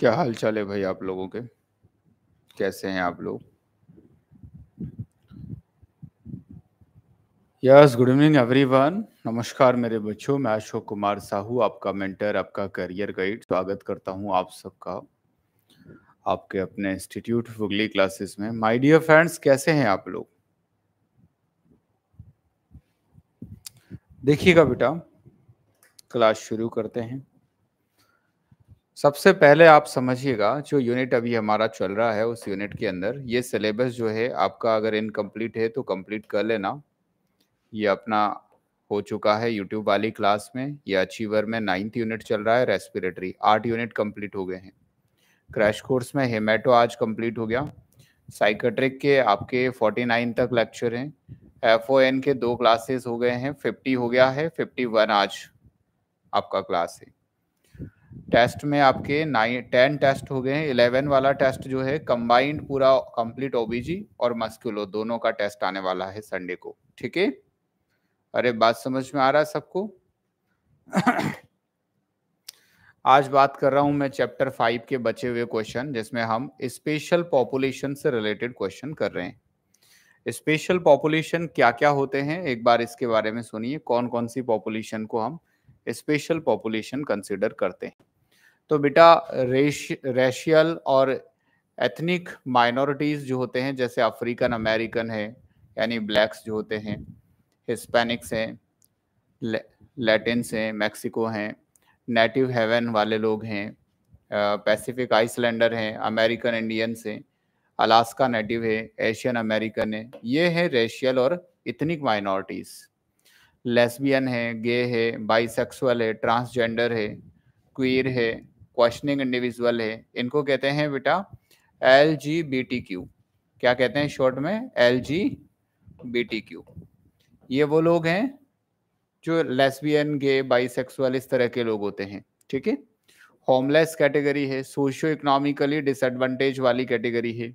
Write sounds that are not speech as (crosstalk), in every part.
क्या हाल चाल है भाई आप लोगों के कैसे हैं आप लोग यस गुड इवनिंग एवरीवन नमस्कार मेरे बच्चों मैं अशोक कुमार साहू आपका मेंटर आपका करियर गाइड स्वागत करता हूं आप सबका आपके अपने इंस्टीट्यूट फुगली क्लासेस में माय डियर फ्रेंड्स कैसे हैं आप लोग देखिएगा बेटा क्लास शुरू करते हैं सबसे पहले आप समझिएगा जो यूनिट अभी हमारा चल रहा है उस यूनिट के अंदर ये सिलेबस जो है आपका अगर इनकम्प्लीट है तो कंप्लीट कर लेना ये अपना हो चुका है यूट्यूब वाली क्लास में ये अचीवर में नाइन्थ यूनिट चल रहा है रेस्पिरेटरी आठ यूनिट कंप्लीट हो गए हैं क्रैश कोर्स में हेमेटो आज कंप्लीट हो गया साइकेट्रिक के आपके फोर्टी नाइन तक लेक्चर हैं एफ ओ एन के दो क्लासेस हो गए हैं फिफ्टी हो गया है फिफ्टी वन आज आपका क्लास है टेस्ट में आपके नाइन टेन टेस्ट हो गए हैं इलेवन वाला टेस्ट जो है कंबाइंड पूरा कंप्लीट ओबीजी और मस्क्यूलो दोनों का टेस्ट आने वाला है संडे को ठीक है अरे बात समझ में आ रहा है सबको (coughs) आज बात कर रहा हूं मैं चैप्टर फाइव के बचे हुए क्वेश्चन जिसमें हम स्पेशल पॉपुलेशन से रिलेटेड क्वेश्चन कर रहे हैं स्पेशल पॉपुलेशन क्या क्या होते हैं एक बार इसके बारे में सुनिए कौन कौन सी पॉपुलेशन को हम स्पेशल पॉपुलेशन कंसिडर करते हैं तो बेटा रेश रेशियल और एथनिक माइनॉरिटीज़ जो होते हैं जैसे अफ्रीकन अमेरिकन है यानी ब्लैक्स जो होते हैं हिस्पैनिक्स हैं लैटिन्स हैं मैक्सिको हैं नेटिव हेवन वाले लोग हैं पैसिफिक आइसलैंडर हैं अमेरिकन इंडियंस हैं अलास्का नेटिव है एशियन अमेरिकन है ये है रेशियल और इथनिक माइनॉरिटीज़ लेस्बियन है गे है बाइसेक्सुअल है ट्रांसजेंडर है क्वीर है क्वेश्चनिंग इंडिविजुअल है इनको कहते हैं बेटा L G B T Q क्या कहते हैं शॉर्ट में L G B T Q ये वो लोग हैं जो लेस्बियन गे बाइसेक्सुअल इस तरह के लोग होते हैं ठीक है होमलेस कैटेगरी है सोशियो इकोनॉमिकली डिसएडवांटेज वाली कैटेगरी है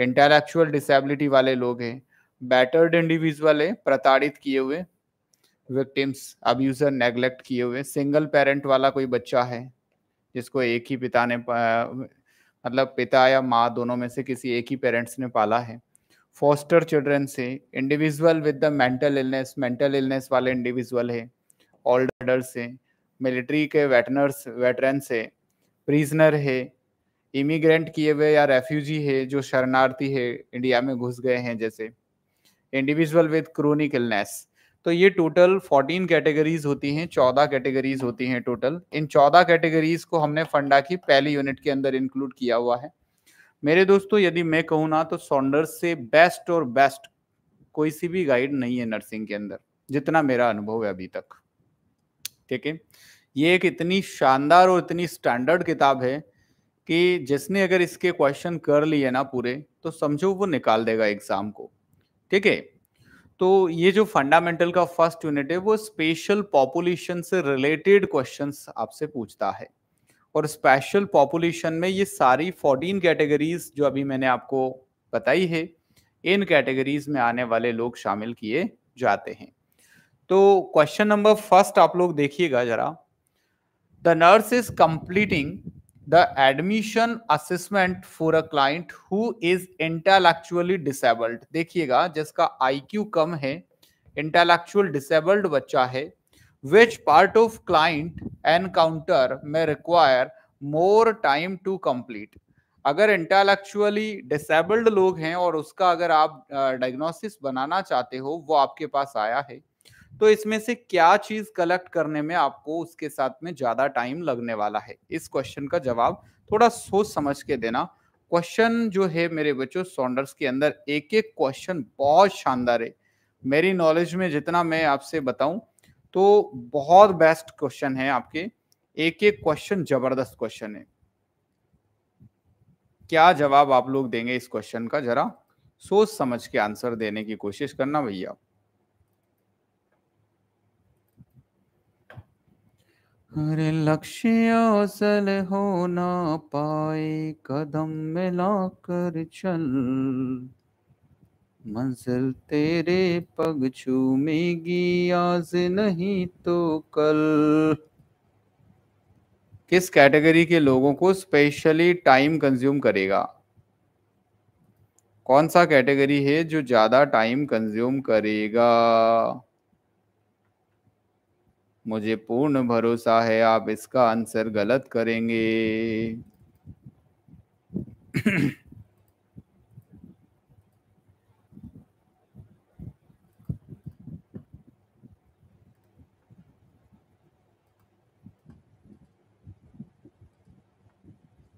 इंटेलेक्चुअल डिसेबिलिटी वाले लोग हैं बैटर्ड इंडिविजुअल है प्रताड़ित किए हुए विक्टिम्स अब्यूजर नेगलेक्ट किए हुए सिंगल पेरेंट वाला कोई बच्चा है जिसको एक ही पिता ने मतलब पिता या माँ दोनों में से किसी एक ही पेरेंट्स ने पाला है फॉस्टर चिल्ड्रन से individual with the mental illness mental illness वाले इंडिविजुअल है ओल्ड से मिलिट्री के वेटनर्स वेटरन से प्रिजनर है इमिग्रेंट किए हुए या रेफ्यूजी है जो शरणार्थी है इंडिया में घुस गए हैं जैसे इंडिविजुअल विद क्रोनिक इलनेस तो ये टोटल 14 कैटेगरीज होती हैं 14 कैटेगरीज होती हैं टोटल इन 14 कैटेगरीज को हमने फंडा की पहली यूनिट के अंदर इंक्लूड किया हुआ है मेरे दोस्तों यदि मैं कहूँ ना तो सॉन्डर्स से बेस्ट और बेस्ट कोई सी भी गाइड नहीं है नर्सिंग के अंदर जितना मेरा अनुभव है अभी तक ठीक है ये एक इतनी शानदार और इतनी स्टैंडर्ड किताब है कि जिसने अगर इसके क्वेश्चन कर लिए ना पूरे तो समझो वो निकाल देगा एग्जाम को ठीक है तो ये जो फंडामेंटल का फर्स्ट यूनिट है वो स्पेशल पॉपुलेशन से रिलेटेड क्वेश्चंस आपसे पूछता है और स्पेशल पॉपुलेशन में ये सारी 14 कैटेगरीज जो अभी मैंने आपको बताई है इन कैटेगरीज में आने वाले लोग शामिल किए जाते हैं तो क्वेश्चन नंबर फर्स्ट आप लोग देखिएगा जरा the nurse is completing the admission assessment for a client who is intellectually disabled देखिएगा जिसका IQ कम है intellectual disabled बच्चा है which part of client encounter may require more time to complete अगर इंटेलेक्चुअली डिसेबल्ड लोग हैं और उसका अगर आप डायग्नोसिस बनाना चाहते हो वो आपके पास आया है तो इसमें से क्या चीज कलेक्ट करने में आपको उसके साथ में ज्यादा टाइम लगने वाला है इस क्वेश्चन का जवाब थोड़ा सोच समझ के देना क्वेश्चन जो है मेरे बच्चों सॉन्डर्स के अंदर एक एक क्वेश्चन बहुत शानदार है मेरी नॉलेज में जितना मैं आपसे बताऊं तो बहुत बेस्ट क्वेश्चन है आपके एक एक क्वेश्चन जबरदस्त क्वेश्चन है क्या जवाब आप लोग देंगे इस क्वेश्चन का जरा सोच समझ के आंसर देने की कोशिश करना भैया अरे लक्ष्य असल हो ना पाए कदम मिला कर चल मंजिल तेरे पग छूमेगी आज नहीं तो कल किस कैटेगरी के लोगों को स्पेशली टाइम कंज्यूम करेगा कौन सा कैटेगरी है जो ज़्यादा टाइम कंज्यूम करेगा मुझे पूर्ण भरोसा है आप इसका आंसर गलत करेंगे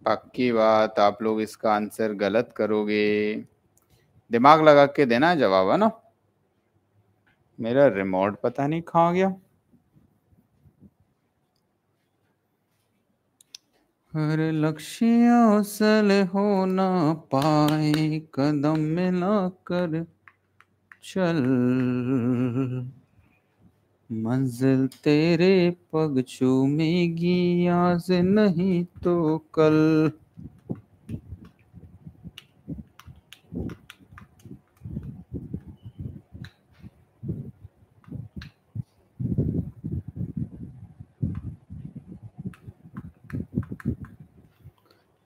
पक्की बात आप लोग इसका आंसर गलत करोगे दिमाग लगा के देना जवाब है ना मेरा रिमोट पता नहीं खा गया हर लक्ष्य असल हो ना पाए कदम मिला कर चल मंजिल तेरे पग चूमेगी आज नहीं तो कल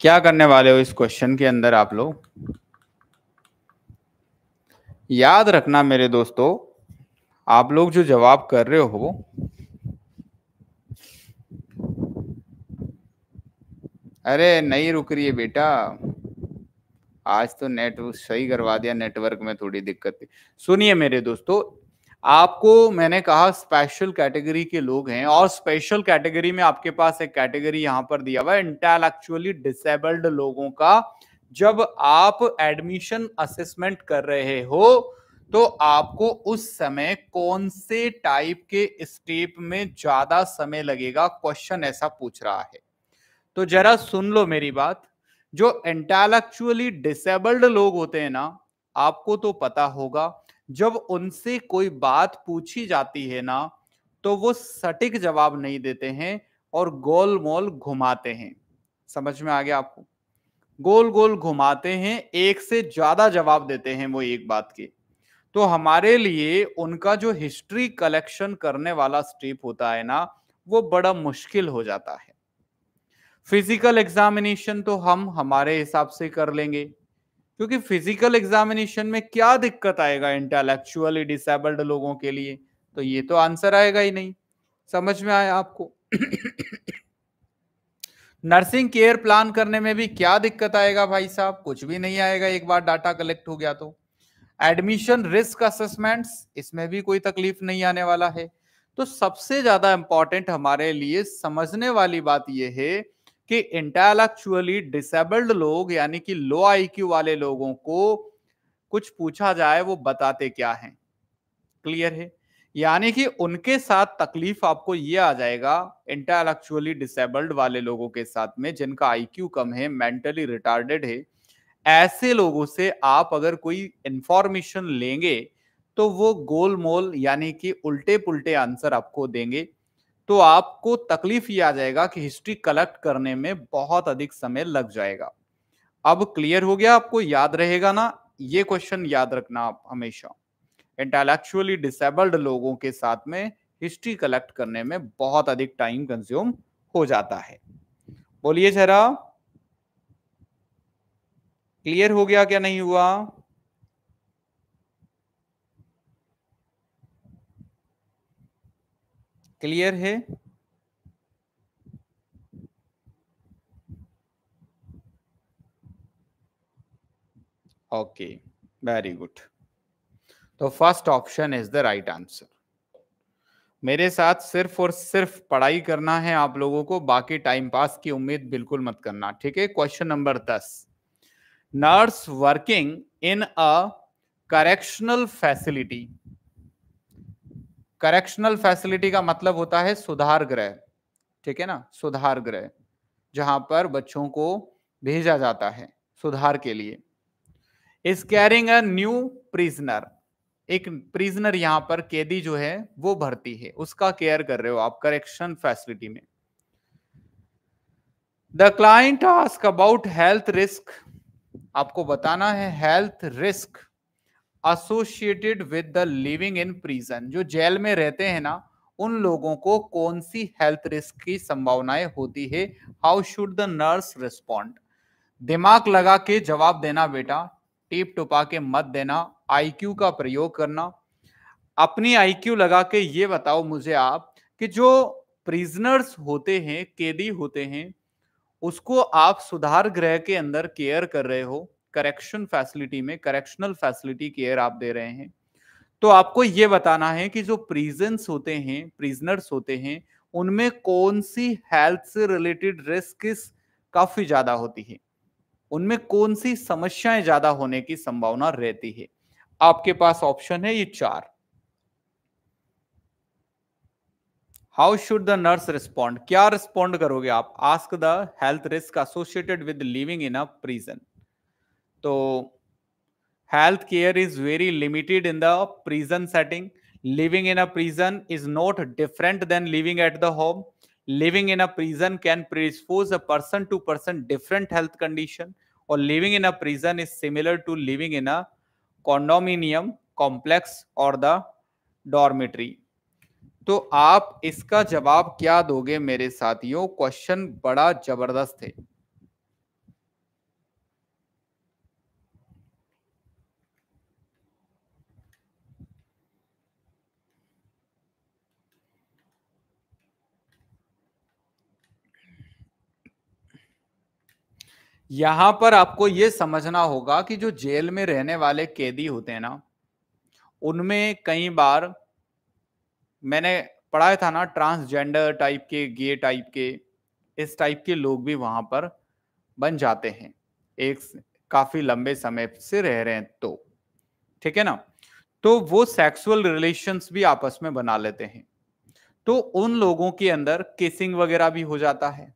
क्या करने वाले हो इस क्वेश्चन के अंदर आप लोग याद रखना मेरे दोस्तों आप लोग जो जवाब कर रहे हो अरे नहीं रुक रही है बेटा आज तो नेट सही करवा दिया नेटवर्क में थोड़ी दिक्कत थी सुनिए मेरे दोस्तों आपको मैंने कहा स्पेशल कैटेगरी के लोग हैं और स्पेशल कैटेगरी में आपके पास एक कैटेगरी यहां पर दिया हुआ है इंटेलेक्चुअली डिसेबल्ड लोगों का जब आप एडमिशन असेसमेंट कर रहे हो तो आपको उस समय कौन से टाइप के स्टेप में ज्यादा समय लगेगा क्वेश्चन ऐसा पूछ रहा है तो जरा सुन लो मेरी बात जो इंटेलेक्चुअली डिसेबल्ड लोग होते हैं ना आपको तो पता होगा जब उनसे कोई बात पूछी जाती है ना तो वो सटीक जवाब नहीं देते हैं और गोल मोल घुमाते हैं समझ में आ गया आपको गोल गोल घुमाते हैं एक से ज्यादा जवाब देते हैं वो एक बात के तो हमारे लिए उनका जो हिस्ट्री कलेक्शन करने वाला स्टेप होता है ना वो बड़ा मुश्किल हो जाता है फिजिकल एग्जामिनेशन तो हम हमारे हिसाब से कर लेंगे क्योंकि फिजिकल एग्जामिनेशन में क्या दिक्कत आएगा इंटेलेक्चुअली डिसेबल्ड लोगों के लिए तो ये तो आंसर आएगा ही नहीं समझ में आया आपको नर्सिंग केयर प्लान करने में भी क्या दिक्कत आएगा भाई साहब कुछ भी नहीं आएगा एक बार डाटा कलेक्ट हो गया तो एडमिशन रिस्क असेसमेंट्स इसमें भी कोई तकलीफ नहीं आने वाला है तो सबसे ज्यादा इंपॉर्टेंट हमारे लिए समझने वाली बात यह है कि इंटेलेक्चुअली डिसेबल्ड लोग यानी कि लो आईक्यू वाले लोगों को कुछ पूछा जाए वो बताते क्या हैं क्लियर है यानी कि उनके साथ तकलीफ आपको ये आ जाएगा इंटेलेक्चुअली डिसेबल्ड वाले लोगों के साथ में जिनका आईक्यू कम है मेंटली रिटार्डेड है ऐसे लोगों से आप अगर कोई इंफॉर्मेशन लेंगे तो वो गोल मोल यानी कि उल्टे पुल्टे आंसर आपको देंगे तो आपको तकलीफ ये आ जाएगा कि हिस्ट्री कलेक्ट करने में बहुत अधिक समय लग जाएगा अब क्लियर हो गया आपको याद रहेगा ना ये क्वेश्चन याद रखना आप हमेशा इंटेलेक्चुअली डिसेबल्ड लोगों के साथ में हिस्ट्री कलेक्ट करने में बहुत अधिक टाइम कंज्यूम हो जाता है बोलिए जरा क्लियर हो गया क्या नहीं हुआ क्लियर है ओके वेरी गुड तो first option is the right answer मेरे साथ सिर्फ और सिर्फ पढ़ाई करना है आप लोगों को बाकी टाइम पास की उम्मीद बिल्कुल मत करना ठीक है क्वेश्चन नंबर दस nurse working in a correctional facility correctional facility का मतलब होता है सुधार ग्रह ठीक है ना सुधार ग्रह जहां पर बच्चों को भेजा जाता है सुधार के लिए is caring a new prisoner एक प्रिजनर यहां पर कैदी जो है वो भर्ती है उसका केयर कर रहे हो आप करेक्शन फैसिलिटी में the client ask about health risk आपको बताना है health risk associated with the living in prison जो जेल में रहते हैं ना उन लोगों को कौन सी हेल्थ रिस्क की संभावनाएं होती है how should the nurse respond दिमाग लगा के जवाब देना बेटा टीप टुपा के मत देना आईक्यू का प्रयोग करना अपनी आईक्यू लगा के ये बताओ मुझे आप कि जो प्रिजनर्स होते हैं कैदी होते हैं उसको आप सुधार गृह के अंदर केयर कर रहे हो करेक्शन फैसिलिटी में करेक्शनल फैसिलिटी केयर आप दे रहे हैं तो आपको ये बताना है कि जो प्रिजन्स होते हैं प्रिजनर्स होते हैं उनमें कौन सी हेल्थ से रिलेटेड रिस्क काफी ज्यादा होती है उनमें कौन सी समस्याएं ज्यादा होने की संभावना रहती है आपके पास ऑप्शन है ये चार how should the nurse respond क्या रिस्पॉन्ड करोगे आप ask the health risk associated with living in a prison तो health care is very limited in the prison setting living in a prison is not different than living at the home living in a prison can predispose a person to person different health condition और living in a prison is similar to living in a condominium complex और the dormitory तो आप इसका जवाब क्या दोगे मेरे साथियों क्वेश्चन बड़ा जबरदस्त है यहां पर आपको ये समझना होगा कि जो जेल में रहने वाले कैदी होते हैं ना उनमें कई बार मैंने पढ़ाया था ना ट्रांसजेंडर टाइप के गे टाइप के इस टाइप के लोग भी वहां पर बन जाते हैं एक काफी लंबे समय से रह रहे हैं तो ठीक है ना तो वो सेक्सुअल रिलेशंस भी आपस में बना लेते हैं तो उन लोगों के अंदर किसिंग वगैरह भी हो जाता है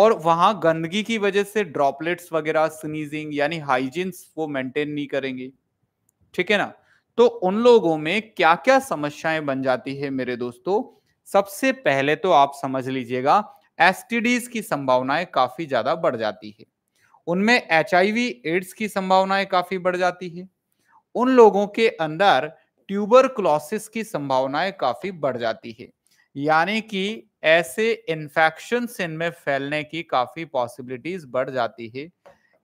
और वहां गंदगी की वजह से ड्रॉपलेट्स वगैरह स्नीजिंग यानी हाइजीन्स वो मेंटेन नहीं करेंगे ठीक है ना तो उन लोगों में क्या क्या समस्याएं बन जाती है मेरे दोस्तों सबसे पहले तो आप समझ लीजिएगा एसटीडीज की संभावनाएं काफी ज्यादा बढ़ जाती है उनमें एच एड्स की संभावनाएं काफी बढ़ जाती है उन लोगों के अंदर ट्यूबर की संभावनाएं काफी बढ़ जाती है यानी कि ऐसे इन्फेक्शन इनमें फैलने की काफी पॉसिबिलिटीज बढ़ जाती है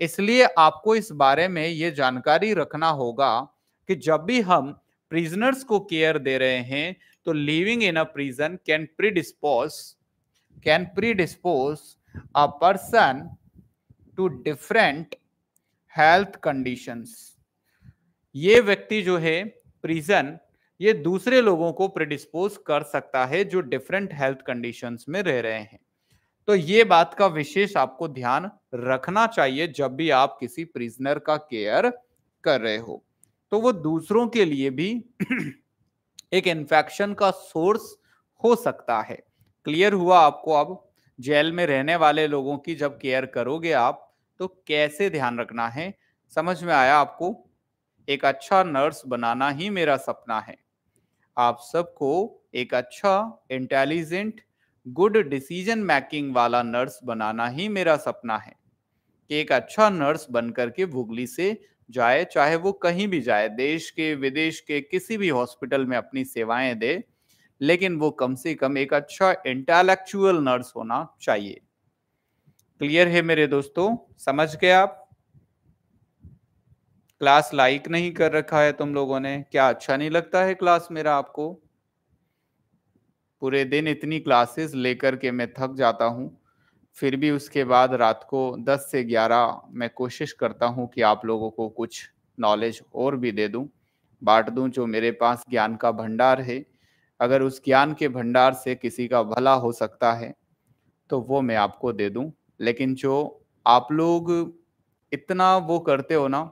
इसलिए आपको इस बारे में ये जानकारी रखना होगा कि जब भी हम प्रिजनर्स को केयर दे रहे हैं तो living in a prison can predispose can predispose a person to different health conditions ये व्यक्ति जो है प्रिजन ये दूसरे लोगों को प्रिडिस्पोज कर सकता है जो डिफरेंट हेल्थ कंडीशंस में रह रहे हैं तो ये बात का विशेष आपको ध्यान रखना चाहिए जब भी आप किसी प्रिजनर का केयर कर रहे हो तो वो दूसरों के लिए भी (clears throat) एक इन्फेक्शन का सोर्स हो सकता है क्लियर हुआ आपको अब जेल में रहने वाले लोगों की जब केयर करोगे आप तो कैसे ध्यान रखना है समझ में आया आपको एक अच्छा नर्स बनाना ही मेरा सपना है आप सबको एक अच्छा इंटेलिजेंट गुड डिसीजन मेकिंग वाला नर्स बनाना ही मेरा सपना है कि एक अच्छा नर्स बनकर के भुगली से जाए चाहे वो कहीं भी जाए देश के विदेश के किसी भी हॉस्पिटल में अपनी सेवाएं दे लेकिन वो कम से कम एक अच्छा इंटेलेक्चुअल नर्स होना चाहिए क्लियर है मेरे दोस्तों समझ गए आप क्लास लाइक नहीं कर रखा है तुम लोगों ने क्या अच्छा नहीं लगता है क्लास मेरा आपको पूरे दिन इतनी क्लासेस लेकर के मैं थक जाता हूँ फिर भी उसके बाद रात को 10 से 11 मैं कोशिश करता हूँ कि आप लोगों को कुछ नॉलेज और भी दे दूँ बांट दूँ जो मेरे पास ज्ञान का भंडार है अगर उस ज्ञान के भंडार से किसी का भला हो सकता है तो वो मैं आपको दे दूँ लेकिन जो आप लोग इतना वो करते हो ना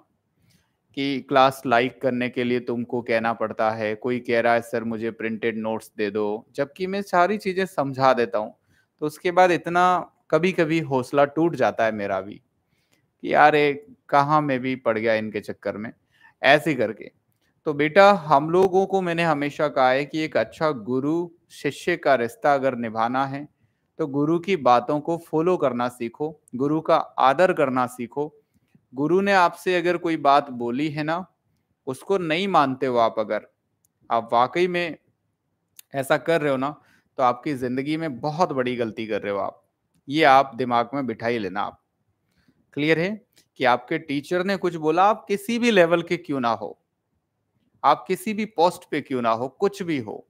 कि क्लास लाइक करने के लिए तुमको कहना पड़ता है कोई कह रहा है सर मुझे प्रिंटेड नोट्स दे दो जबकि मैं सारी चीज़ें समझा देता हूँ तो उसके बाद इतना कभी कभी हौसला टूट जाता है मेरा भी कि यार एक कहाँ मैं भी पड़ गया इनके चक्कर में ऐसे करके तो बेटा हम लोगों को मैंने हमेशा कहा है कि एक अच्छा गुरु शिष्य का रिश्ता अगर निभाना है तो गुरु की बातों को फॉलो करना सीखो गुरु का आदर करना सीखो गुरु ने आपसे अगर कोई बात बोली है ना उसको नहीं मानते हो आप अगर आप वाकई में ऐसा कर रहे हो ना तो आपकी ज़िंदगी में बहुत बड़ी गलती कर रहे हो आप ये आप दिमाग में बिठा ही लेना आप क्लियर है कि आपके टीचर ने कुछ बोला आप किसी भी लेवल के क्यों ना हो आप किसी भी पोस्ट पे क्यों ना हो कुछ भी हो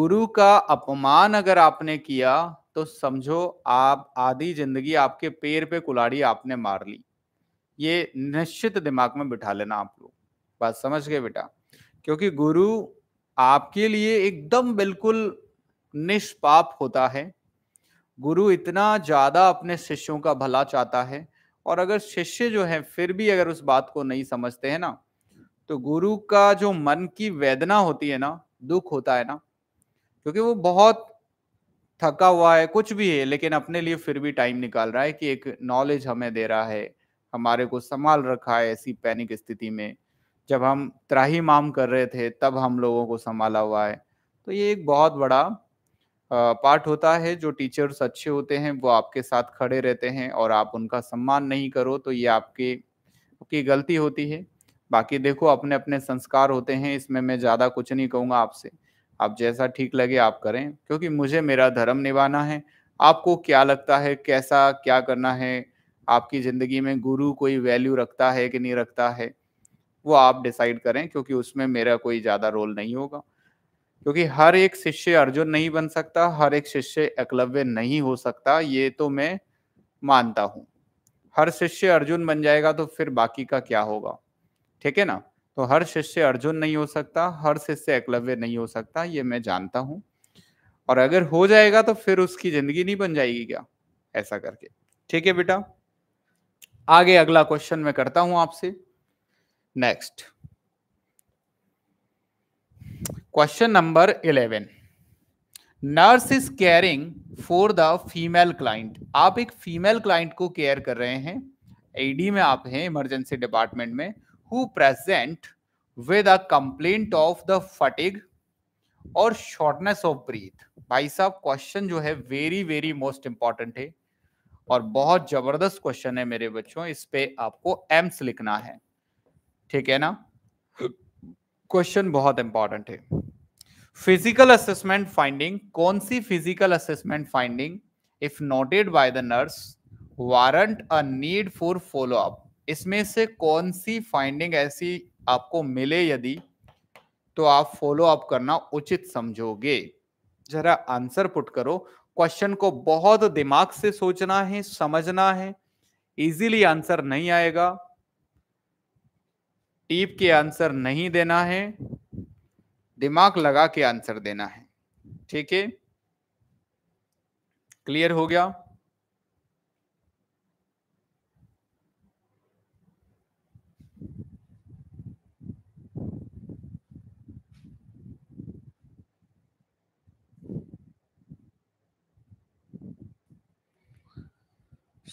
गुरु का अपमान अगर आपने किया तो समझो आप आधी जिंदगी आपके पैर पे कुलाड़ी आपने मार ली ये निश्चित दिमाग में बिठा लेना आप लोग बात समझ गए बेटा क्योंकि गुरु आपके लिए एकदम बिल्कुल निष्पाप होता है गुरु इतना ज़्यादा अपने शिष्यों का भला चाहता है और अगर शिष्य जो है फिर भी अगर उस बात को नहीं समझते हैं ना तो गुरु का जो मन की वेदना होती है ना दुख होता है ना क्योंकि वो बहुत थका हुआ है कुछ भी है लेकिन अपने लिए फिर भी टाइम निकाल रहा है कि एक नॉलेज हमें दे रहा है हमारे को संभाल रखा है ऐसी पैनिक स्थिति में जब हम त्राही माम कर रहे थे तब हम लोगों को संभाला हुआ है तो ये एक बहुत बड़ा पार्ट होता है जो टीचर्स अच्छे होते हैं वो आपके साथ खड़े रहते हैं और आप उनका सम्मान नहीं करो तो ये आपके की गलती होती है बाकी देखो अपने अपने संस्कार होते हैं इसमें मैं ज़्यादा कुछ नहीं कहूँगा आपसे आप जैसा ठीक लगे आप करें क्योंकि मुझे मेरा धर्म निभाना है आपको क्या लगता है कैसा क्या करना है आपकी ज़िंदगी में गुरु कोई वैल्यू रखता है कि नहीं रखता है वो आप डिसाइड करें क्योंकि उसमें मेरा कोई ज़्यादा रोल नहीं होगा क्योंकि हर एक शिष्य अर्जुन नहीं बन सकता हर एक शिष्य एकलव्य नहीं हो सकता ये तो मैं मानता हूं हर शिष्य अर्जुन बन जाएगा तो फिर बाकी का क्या होगा ठीक है ना तो हर शिष्य अर्जुन नहीं हो सकता हर शिष्य एकलव्य नहीं हो सकता ये मैं जानता हूँ और अगर हो जाएगा तो फिर उसकी जिंदगी नहीं बन जाएगी क्या ऐसा करके ठीक है बेटा आगे अगला क्वेश्चन मैं करता हूं आपसे next question number eleven nurse is caring for the female client आप एक फीमेल क्लाइंट को केयर कर रहे हैं एडी में आप हैं इमरजेंसी डिपार्टमेंट में who present with a complaint of the fatigue और शॉर्टनेस ऑफ ब्रीथ भाई साहब क्वेश्चन जो है वेरी वेरी मोस्ट इंपॉर्टेंट है और बहुत जबरदस्त क्वेश्चन है मेरे बच्चों इस पे आपको एम्स लिखना है ठीक है ना क्वेश्चन बहुत इंपॉर्टेंट है फिजिकल असेसमेंट फाइंडिंग कौन सी physical assessment finding if noted by the nurse warrant a need for follow up इसमें से कौन सी फाइंडिंग ऐसी आपको मिले यदि तो आप फॉलो अप करना उचित समझोगे जरा आंसर पुट करो क्वेश्चन को बहुत दिमाग से सोचना है समझना है इजीली आंसर नहीं आएगा टीप के आंसर नहीं देना है दिमाग लगा के आंसर देना है ठीक है क्लियर हो गया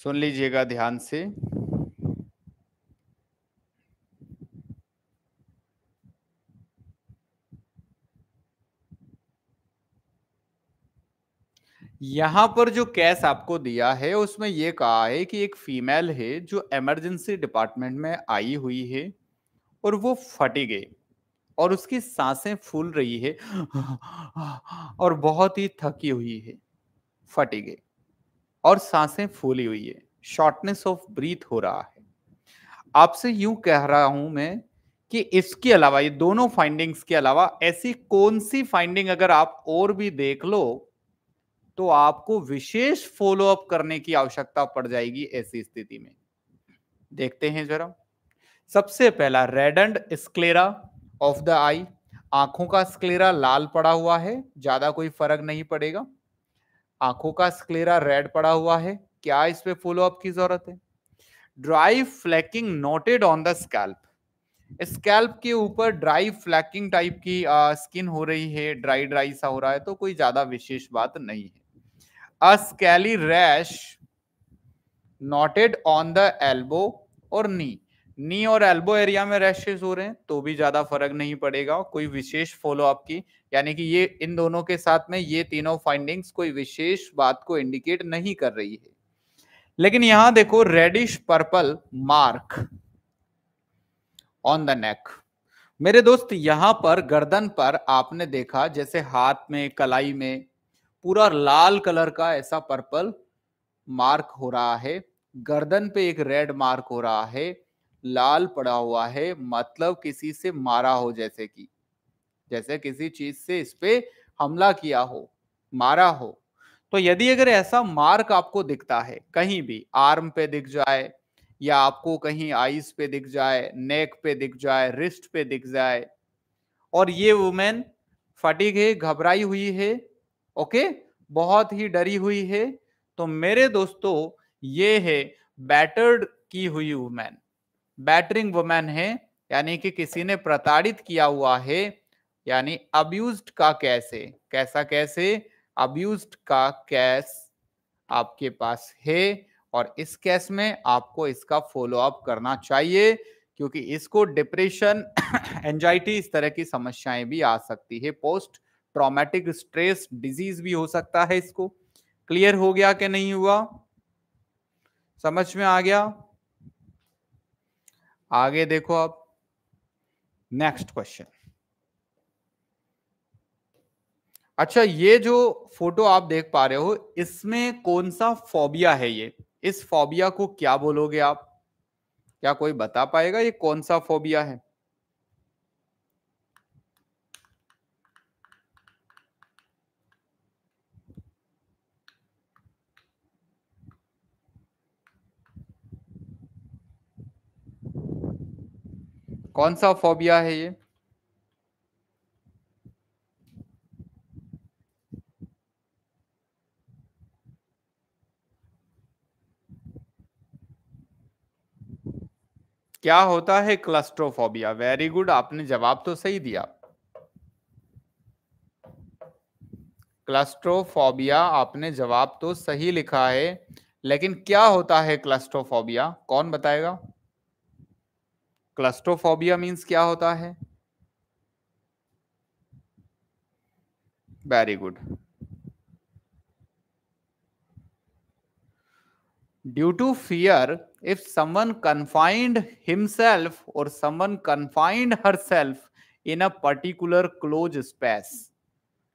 सुन लीजिएगा ध्यान से यहां पर जो कैश आपको दिया है उसमें यह कहा है कि एक फीमेल है जो इमरजेंसी डिपार्टमेंट में आई हुई है और वो फटी गई और उसकी सांसें फूल रही है और बहुत ही थकी हुई है फटी गई और सांसें फूली हुई है शॉर्टनेस ऑफ ब्रीथ हो रहा है आपसे यूं कह रहा हूं मैं कि इसके अलावा ये दोनों फाइंडिंग्स के अलावा ऐसी कौन सी फाइंडिंग अगर आप और भी देख लो तो आपको विशेष फॉलोअप करने की आवश्यकता पड़ जाएगी ऐसी स्थिति में देखते हैं जरा सबसे पहला reddened sclera of the eye आंखों का स्क्लेरा लाल पड़ा हुआ है ज्यादा कोई फर्क नहीं पड़ेगा आंखों का स्क्लेरा रेड पड़ा हुआ है क्या इस पे फॉलोअप की जरूरत है dry flaking noted on the scalp scalp के ऊपर ड्राई फ्लैकिंग टाइप की आ, स्किन हो रही है ड्राई ड्राई सा हो रहा है तो कोई ज्यादा विशेष बात नहीं है a scaly rash noted on the elbow और नी नी और एल्बो एरिया में रैशेज हो रहे हैं तो भी ज्यादा फर्क नहीं पड़ेगा कोई विशेष फॉलोअप की यानी कि ये इन दोनों के साथ में ये तीनों फाइंडिंग्स कोई विशेष बात को इंडिकेट नहीं कर रही है लेकिन यहां देखो reddish purple mark on the neck मेरे दोस्त यहां पर गर्दन पर आपने देखा जैसे हाथ में कलाई में पूरा लाल कलर का ऐसा पर्पल मार्क हो रहा है गर्दन पे एक रेड मार्क हो रहा है लाल पड़ा हुआ है मतलब किसी से मारा हो जैसे कि जैसे किसी चीज से इस पे हमला किया हो मारा हो तो यदि अगर ऐसा मार्क आपको दिखता है कहीं भी आर्म पे दिख जाए या आपको कहीं आईज पे दिख जाए नेक पे दिख जाए रिस्ट पे दिख जाए और ये वुमेन फटी है घबराई हुई है ओके बहुत ही डरी हुई है तो मेरे दोस्तों ये है बैटर्ड की हुई वुमेन बैटरिंग वुमेन है यानी कि किसी ने प्रताड़ित किया हुआ है यानी अब्यूज का कैसे कैसा कैसे अब्यूज का कैश आपके पास है और इस कैस में आपको इसका फॉलो अप करना चाहिए क्योंकि इसको डिप्रेशन एंजाइटी (coughs) इस तरह की समस्याएं भी आ सकती है पोस्ट ट्रॉमेटिक स्ट्रेस डिजीज भी हो सकता है इसको क्लियर हो गया कि नहीं हुआ समझ में आ गया आगे देखो आप नेक्स्ट क्वेश्चन अच्छा ये जो फोटो आप देख पा रहे हो इसमें कौन सा फोबिया है ये इस फोबिया को क्या बोलोगे आप क्या कोई बता पाएगा ये कौन सा फोबिया है कौन सा फोबिया है ये क्या होता है क्लस्ट्रोफोबिया वेरी गुड आपने जवाब तो सही दिया क्लस्ट्रोफोबिया आपने जवाब तो सही लिखा है लेकिन क्या होता है क्लस्ट्रोफोबिया कौन बताएगा क्लस्ट्रोफोबिया मींस क्या होता है very good due to fear if someone confined और or confined herself in a particular close space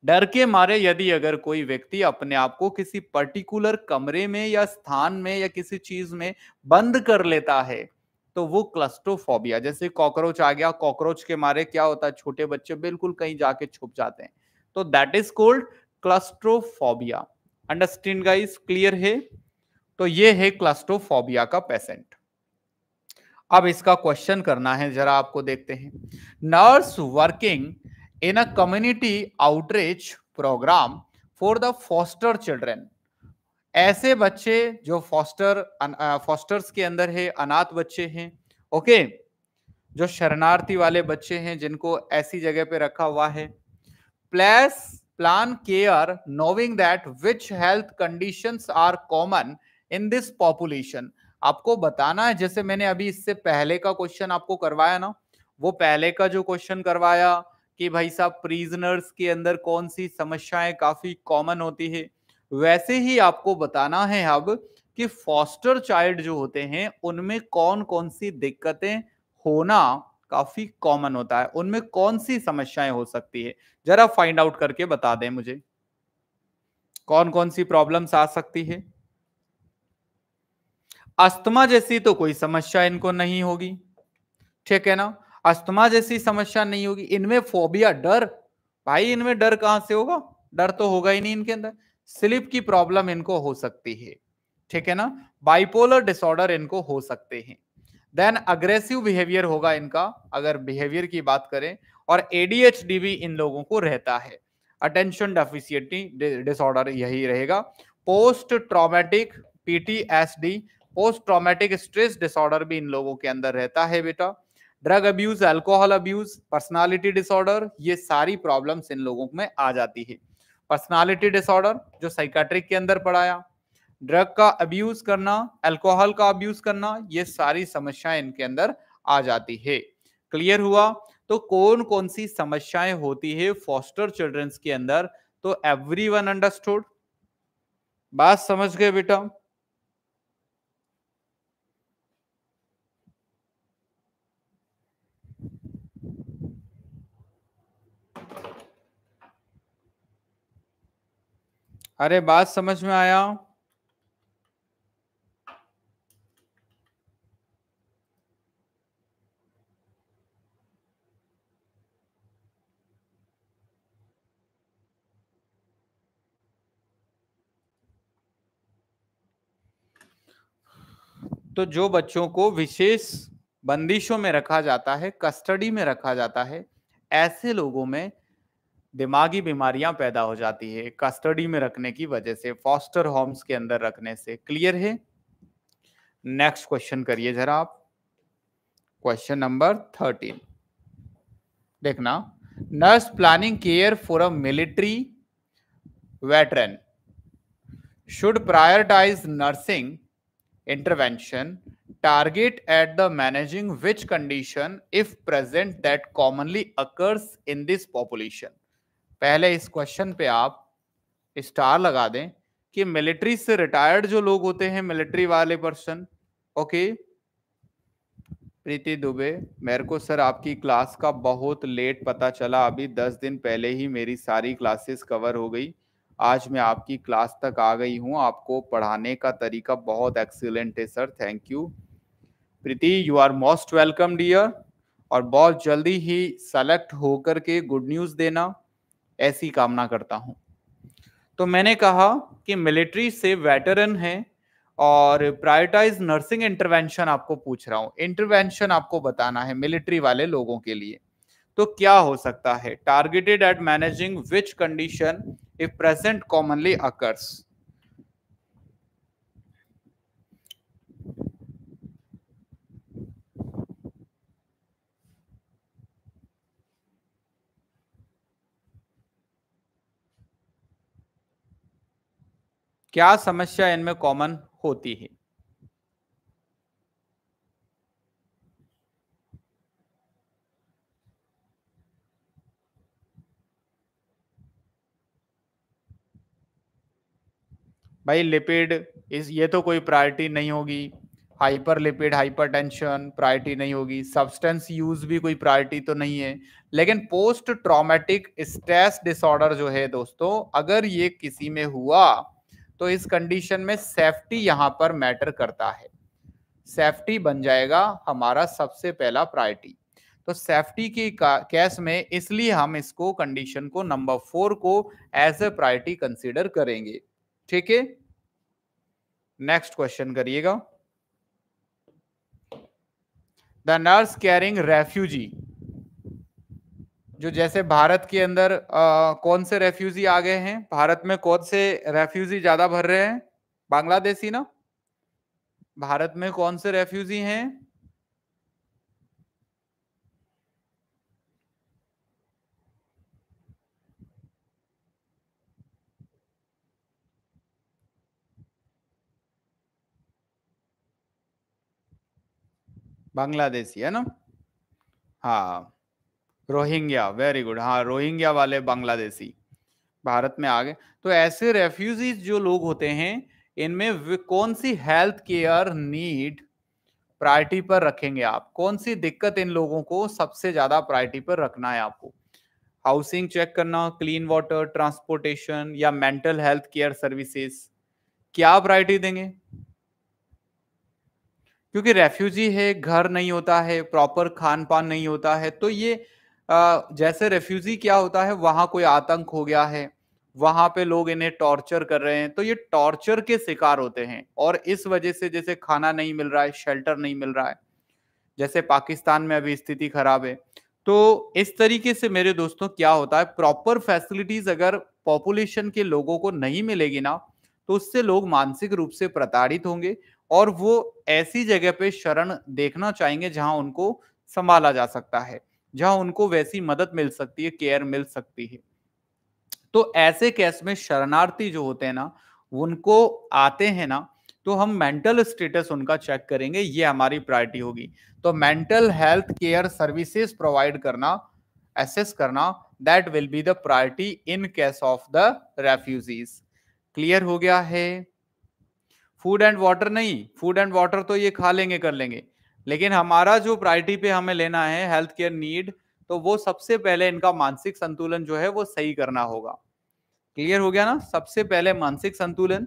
डर के मारे यदि अगर कोई व्यक्ति अपने आप को किसी पर्टिकुलर कमरे में या स्थान में या किसी चीज में बंद कर लेता है तो वो क्लस्ट्रोफोबिया जैसे कॉकरोच आ गया कॉकरोच के मारे क्या होता है छोटे बच्चे बिल्कुल कहीं जाके छुप जाते हैं तो that is called claustrophobia understand guys clear है तो ये है क्लास्ट्रोफोबिया का पेशेंट अब इसका क्वेश्चन करना है जरा आपको देखते हैं nurse working in a community outreach programme for the foster children ऐसे बच्चे जो फॉस्टर फॉस्टर्स के अंदर है अनाथ बच्चे हैं ओके जो शरणार्थी वाले बच्चे हैं जिनको ऐसी जगह पे रखा हुआ है plus plan care knowing that which health conditions are common in this population आपको बताना है जैसे मैंने अभी इससे पहले का क्वेश्चन आपको करवाया ना वो पहले का जो क्वेश्चन करवाया कि भाई साहब प्रिजनर्स के अंदर कौन सी समस्याएं काफी कॉमन होती है वैसे ही आपको बताना है अब कि फॉस्टर चाइल्ड जो होते हैं उनमें कौन कौन सी दिक्कतें होना काफी कॉमन होता है उनमें कौन सी समस्याएं हो सकती है जरा फाइंड आउट करके बता दें मुझे कौन कौन सी प्रॉब्लम्स आ सकती है अस्थमा जैसी तो कोई समस्या इनको नहीं होगी ठीक है ना अस्थमा जैसी समस्या नहीं होगी इनमें फोबिया डर भाई इनमें डर कहां से होगा डर तो होगा ही नहीं इनके अंदर स्लिप की प्रॉब्लम इनको हो सकती है ठीक है ना बाइपोलर डिसऑर्डर इनको हो सकते हैं देन अग्रेसिव बिहेवियर होगा इनका अगर बिहेवियर की बात करें और एडीएचडी भी इन लोगों को रहता है अटेंशन डेफिशिएंटी डिसऑर्डर यही रहेगा post traumatic PTSD post traumatic stress disorder भी इन लोगों के अंदर रहता है बेटा drug abuse alcohol abuse personality disorder ये सारी प्रॉब्लम्स इन लोगों में आ जाती है पर्सनालिटी डिसऑर्डर जो साइकाट्रिक के अंदर पढ़ाया ड्रग का अब्यूज करना अल्कोहल का अब्यूज करना ये सारी समस्याएं इनके अंदर आ जाती है क्लियर हुआ तो कौन कौन सी समस्याएं होती है फॉस्टर चिल्ड्रंस के अंदर तो एवरी वन अंडरस्टूड बात समझ गए बेटा अरे बात समझ में आया तो जो बच्चों को विशेष बंदिशों में रखा जाता है कस्टडी में रखा जाता है ऐसे लोगों में दिमागी बीमारियां पैदा हो जाती है कस्टडी में रखने की वजह से फॉस्टर होम्स के अंदर रखने से क्लियर है नेक्स्ट क्वेश्चन करिए जरा आप क्वेश्चन नंबर थर्टीन देखना nurse planning care for a military veteran should prioritise nursing intervention target at the managing which condition if present that commonly occurs in this population पहले इस question पे आप star लगा दें कि मिलिट्री से retired जो लोग होते हैं मिलिट्री वाले पर्सन ओके प्रीति दुबे मेरे को सर आपकी क्लास का बहुत लेट पता चला अभी दस दिन पहले ही मेरी सारी क्लासेस कवर हो गई आज मैं आपकी क्लास तक आ गई हूँ आपको पढ़ाने का तरीका बहुत एक्सीलेंट है sir thank you Preeti you are most welcome dear और बहुत जल्दी ही सेलेक्ट होकर के गुड न्यूज़ देना ऐसी कामना करता हूँ तो मैंने कहा कि मिलिट्री से वेटरन है और प्रायोरिटाइज नर्सिंग इंटरवेंशन आपको पूछ रहा हूँ इंटरवेंशन आपको बताना है मिलिट्री वाले लोगों के लिए तो क्या हो सकता है targeted at managing which condition if present commonly occurs क्या समस्या इनमें कॉमन होती है भाई लिपिड इस ये तो कोई प्रायोरिटी नहीं होगी hyper lipid hypertension priority नहीं होगी सब्सटेंस यूज भी कोई प्रायोरिटी तो नहीं है लेकिन पोस्ट ट्रॉमेटिक स्ट्रेस डिसऑर्डर जो है दोस्तों अगर ये किसी में हुआ तो इस कंडीशन में सेफ्टी यहां पर मैटर करता है सेफ्टी बन जाएगा हमारा सबसे पहला प्रायोरिटी तो सेफ्टी की केस में इसलिए हम इसको कंडीशन को नंबर फोर को एज ए प्रायोरिटी कंसीडर करेंगे ठीक है नेक्स्ट क्वेश्चन करिएगा द नर्स कैरिंग रेफ्यूजी जो जैसे भारत के अंदर आ, कौन से रेफ्यूजी आ गए हैं भारत में कौन से रेफ्यूजी ज्यादा भर रहे हैं बांग्लादेशी ना भारत में कौन से रेफ्यूजी हैं बांग्लादेशी है ना हाँ रोहिंग्या वेरी गुड हाँ रोहिंग्या वाले बांग्लादेशी भारत में आ गए तो ऐसे रेफ्यूजीज जो लोग होते हैं इनमें कौन सी हेल्थ केयर नीड प्रायोरिटी पर रखेंगे आप कौन सी दिक्कत इन लोगों को सबसे ज्यादा प्रायोरिटी पर रखना है आपको हाउसिंग चेक करना क्लीन वाटर ट्रांसपोर्टेशन या मेंटल हेल्थ केयर सर्विसेज क्या प्रायोरिटी देंगे क्योंकि रेफ्यूजी है घर नहीं होता है प्रॉपर खान पान नहीं होता है तो ये जैसे रेफ्यूजी क्या होता है वहां कोई आतंक हो गया है वहां पे लोग इन्हें टॉर्चर कर रहे हैं तो ये टॉर्चर के शिकार होते हैं और इस वजह से जैसे खाना नहीं मिल रहा है शेल्टर नहीं मिल रहा है जैसे पाकिस्तान में अभी स्थिति खराब है तो इस तरीके से मेरे दोस्तों क्या होता है प्रॉपर फैसिलिटीज अगर पॉपुलेशन के लोगों को नहीं मिलेगी ना तो उससे लोग मानसिक रूप से प्रताड़ित होंगे और वो ऐसी जगह पे शरण देखना चाहेंगे जहां उनको संभाला जा सकता है जहां उनको वैसी मदद मिल सकती है केयर मिल सकती है तो ऐसे केस में शरणार्थी जो होते हैं ना उनको आते हैं ना तो हम मेंटल स्टेटस उनका चेक करेंगे ये हमारी प्रायोरिटी होगी तो mental health care services provide करना एसेस करना that will be the priority in case of the refugees clear हो गया है फूड एंड वाटर नहीं फूड एंड वाटर तो ये खा लेंगे कर लेंगे लेकिन हमारा जो प्रायोरिटी पे हमें लेना है हेल्थ केयर नीड तो वो सबसे पहले इनका मानसिक संतुलन जो है वो सही करना होगा क्लियर हो गया ना सबसे पहले मानसिक संतुलन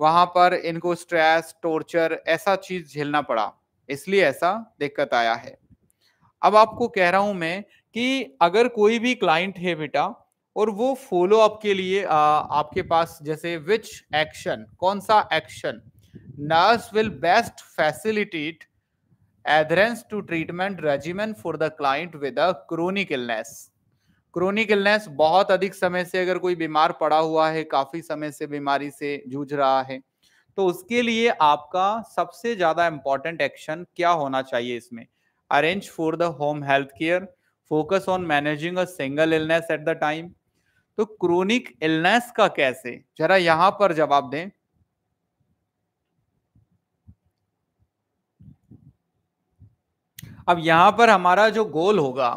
वहां पर इनको स्ट्रेस टॉर्चर ऐसा चीज झेलना पड़ा इसलिए ऐसा दिक्कत आया है अब आपको कह रहा हूं मैं कि अगर कोई भी क्लाइंट है बेटा और वो फॉलो अप के लिए आ, आपके पास जैसे विच एक्शन कौन सा action nurse will best facilitate adherence to treatment regimen for the client with a chronic illness chronic illness बहुत अधिक समय से अगर कोई बीमार पड़ा हुआ है काफी समय से बीमारी से जूझ रहा है तो उसके लिए आपका सबसे ज्यादा इंपॉर्टेंट एक्शन क्या होना चाहिए इसमें arrange for the home health care focus on managing a single illness at the time तो क्रोनिक इलनेस का कैसे जरा यहाँ पर जवाब दें अब यहाँ पर हमारा जो गोल होगा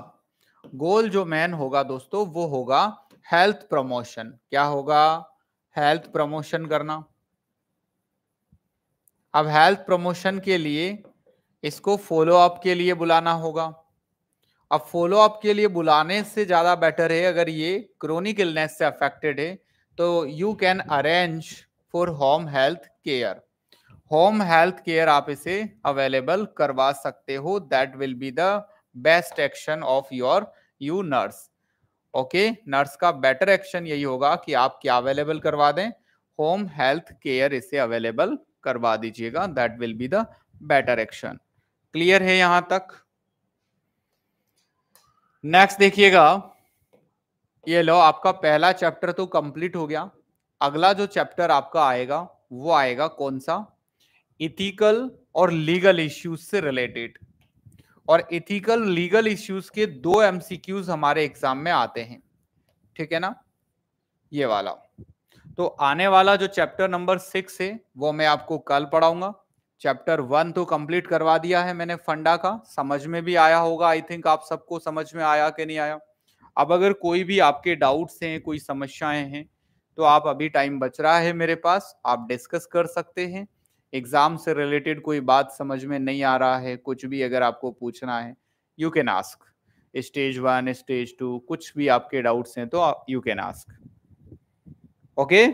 गोल जो मैन होगा दोस्तों वो होगा हेल्थ प्रमोशन क्या होगा हेल्थ प्रमोशन करना अब हेल्थ प्रमोशन के लिए इसको फॉलो अप के लिए बुलाना होगा अब फॉलो अप के लिए बुलाने से ज़्यादा बेटर है अगर ये क्रोनिक इलनेस से अफेक्टेड है तो you can arrange for home health care home health care आप इसे अवेलेबल करवा सकते हो that will be the best action of your you nurse okay nurse का बेटर एक्शन यही होगा कि आप क्या अवेलेबल करवा दें होम हेल्थ केयर इसे अवेलेबल करवा दीजिएगा that will be the better action clear है यहां तक नेक्स्ट देखिएगा ये लो आपका पहला चैप्टर तो कंप्लीट हो गया अगला जो चैप्टर आपका आएगा वो आएगा कौन सा इथिकल और लीगल इश्यूज से रिलेटेड और इथिकल लीगल इश्यूज के दो एमसीक्यूज हमारे एग्जाम में आते हैं ठीक है ना ये वाला तो आने वाला जो चैप्टर नंबर सिक्स है वो मैं आपको कल पढ़ाऊंगा चैप्टर वन तो कंप्लीट करवा दिया है मैंने फंडा का समझ में भी आया होगा आई थिंक आप सबको समझ में आया कि नहीं आया अब अगर कोई भी आपके डाउट्स हैं कोई समस्याएं हैं तो आप अभी टाइम बच रहा है मेरे पास आप डिस्कस कर सकते हैं एग्जाम से रिलेटेड कोई बात समझ में नहीं आ रहा है कुछ भी अगर आपको पूछना है you can ask stage one stage two कुछ भी आपके डाउट्स हैं तो you can ask okay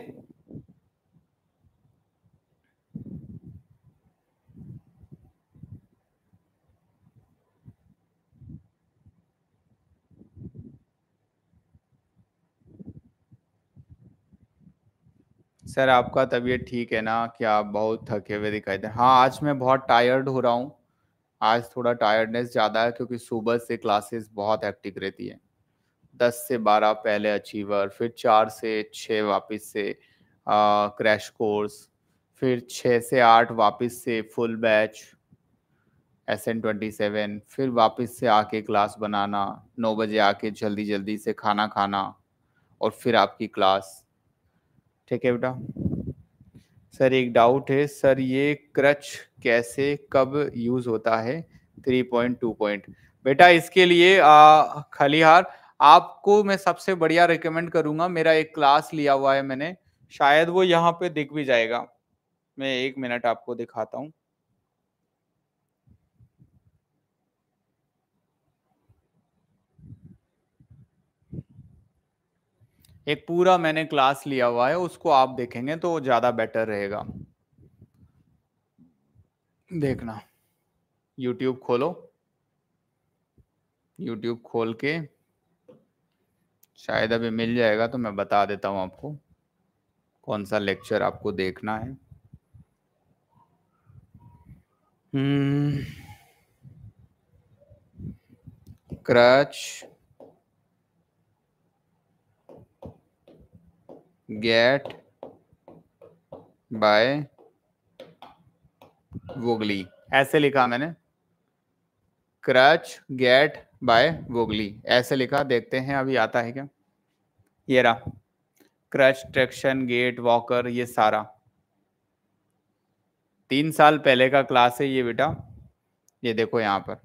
sir आपका तबीयत ठीक है ना क्या आप बहुत थके हुए दिखाई दे हाँ आज मैं बहुत टायर्ड हो रहा हूँ आज थोड़ा टायर्डनेस ज़्यादा है क्योंकि सुबह से क्लासेस बहुत एक्टिव रहती है दस से बारह पहले अचीवर फिर चार से छः वापस से क्रैश कोर्स फिर छः से आठ वापस से full batch S N twenty seven फिर वापस से आके क्लास बनाना नौ बजे आके जल्दी जल्दी से खाना खाना और फिर आपकी क्लास ठीक है बेटा सर एक डाउट है सर ये क्रच कैसे कब यूज होता है थ्री पॉइंट टू पॉइंट बेटा इसके लिए आ, खलिहार आपको मैं सबसे बढ़िया रिकमेंड करूंगा मेरा एक क्लास लिया हुआ है मैंने शायद वो यहाँ पे दिख भी जाएगा मैं एक मिनट आपको दिखाता हूँ एक पूरा मैंने क्लास लिया हुआ है उसको आप देखेंगे तो ज़्यादा बेटर रहेगा देखना यूट्यूब खोलो यूट्यूब खोल के शायद अभी मिल जाएगा तो मैं बता देता हूँ आपको कौन सा लेक्चर आपको देखना है हम्म। क्रच गेट बाय वोगली ऐसे लिखा मैंने क्रच गेट बाय वोगली ऐसे लिखा देखते हैं अभी आता है क्या ये रहा क्रच ट्रैक्शन गेट वॉकर ये सारा तीन साल पहले का क्लास है ये बेटा ये देखो यहाँ पर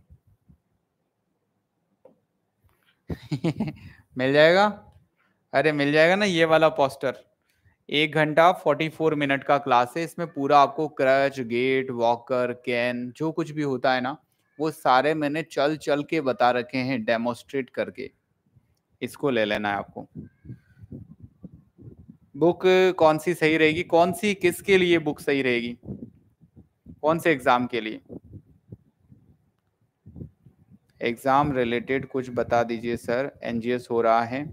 (laughs) मिल जाएगा अरे मिल जाएगा ना ये वाला पोस्टर एक घंटा फोर्टी फोर मिनट का क्लास है इसमें पूरा आपको क्रच गेट वॉकर कैन जो कुछ भी होता है ना वो सारे मैंने चल चल के बता रखे हैं डेमोस्ट्रेट करके इसको ले लेना है आपको बुक कौन सी सही रहेगी कौन सी किसके लिए बुक सही रहेगी कौन से एग्जाम के लिए एग्जाम रिलेटेड कुछ बता दीजिए सर एनजीएस हो रहा है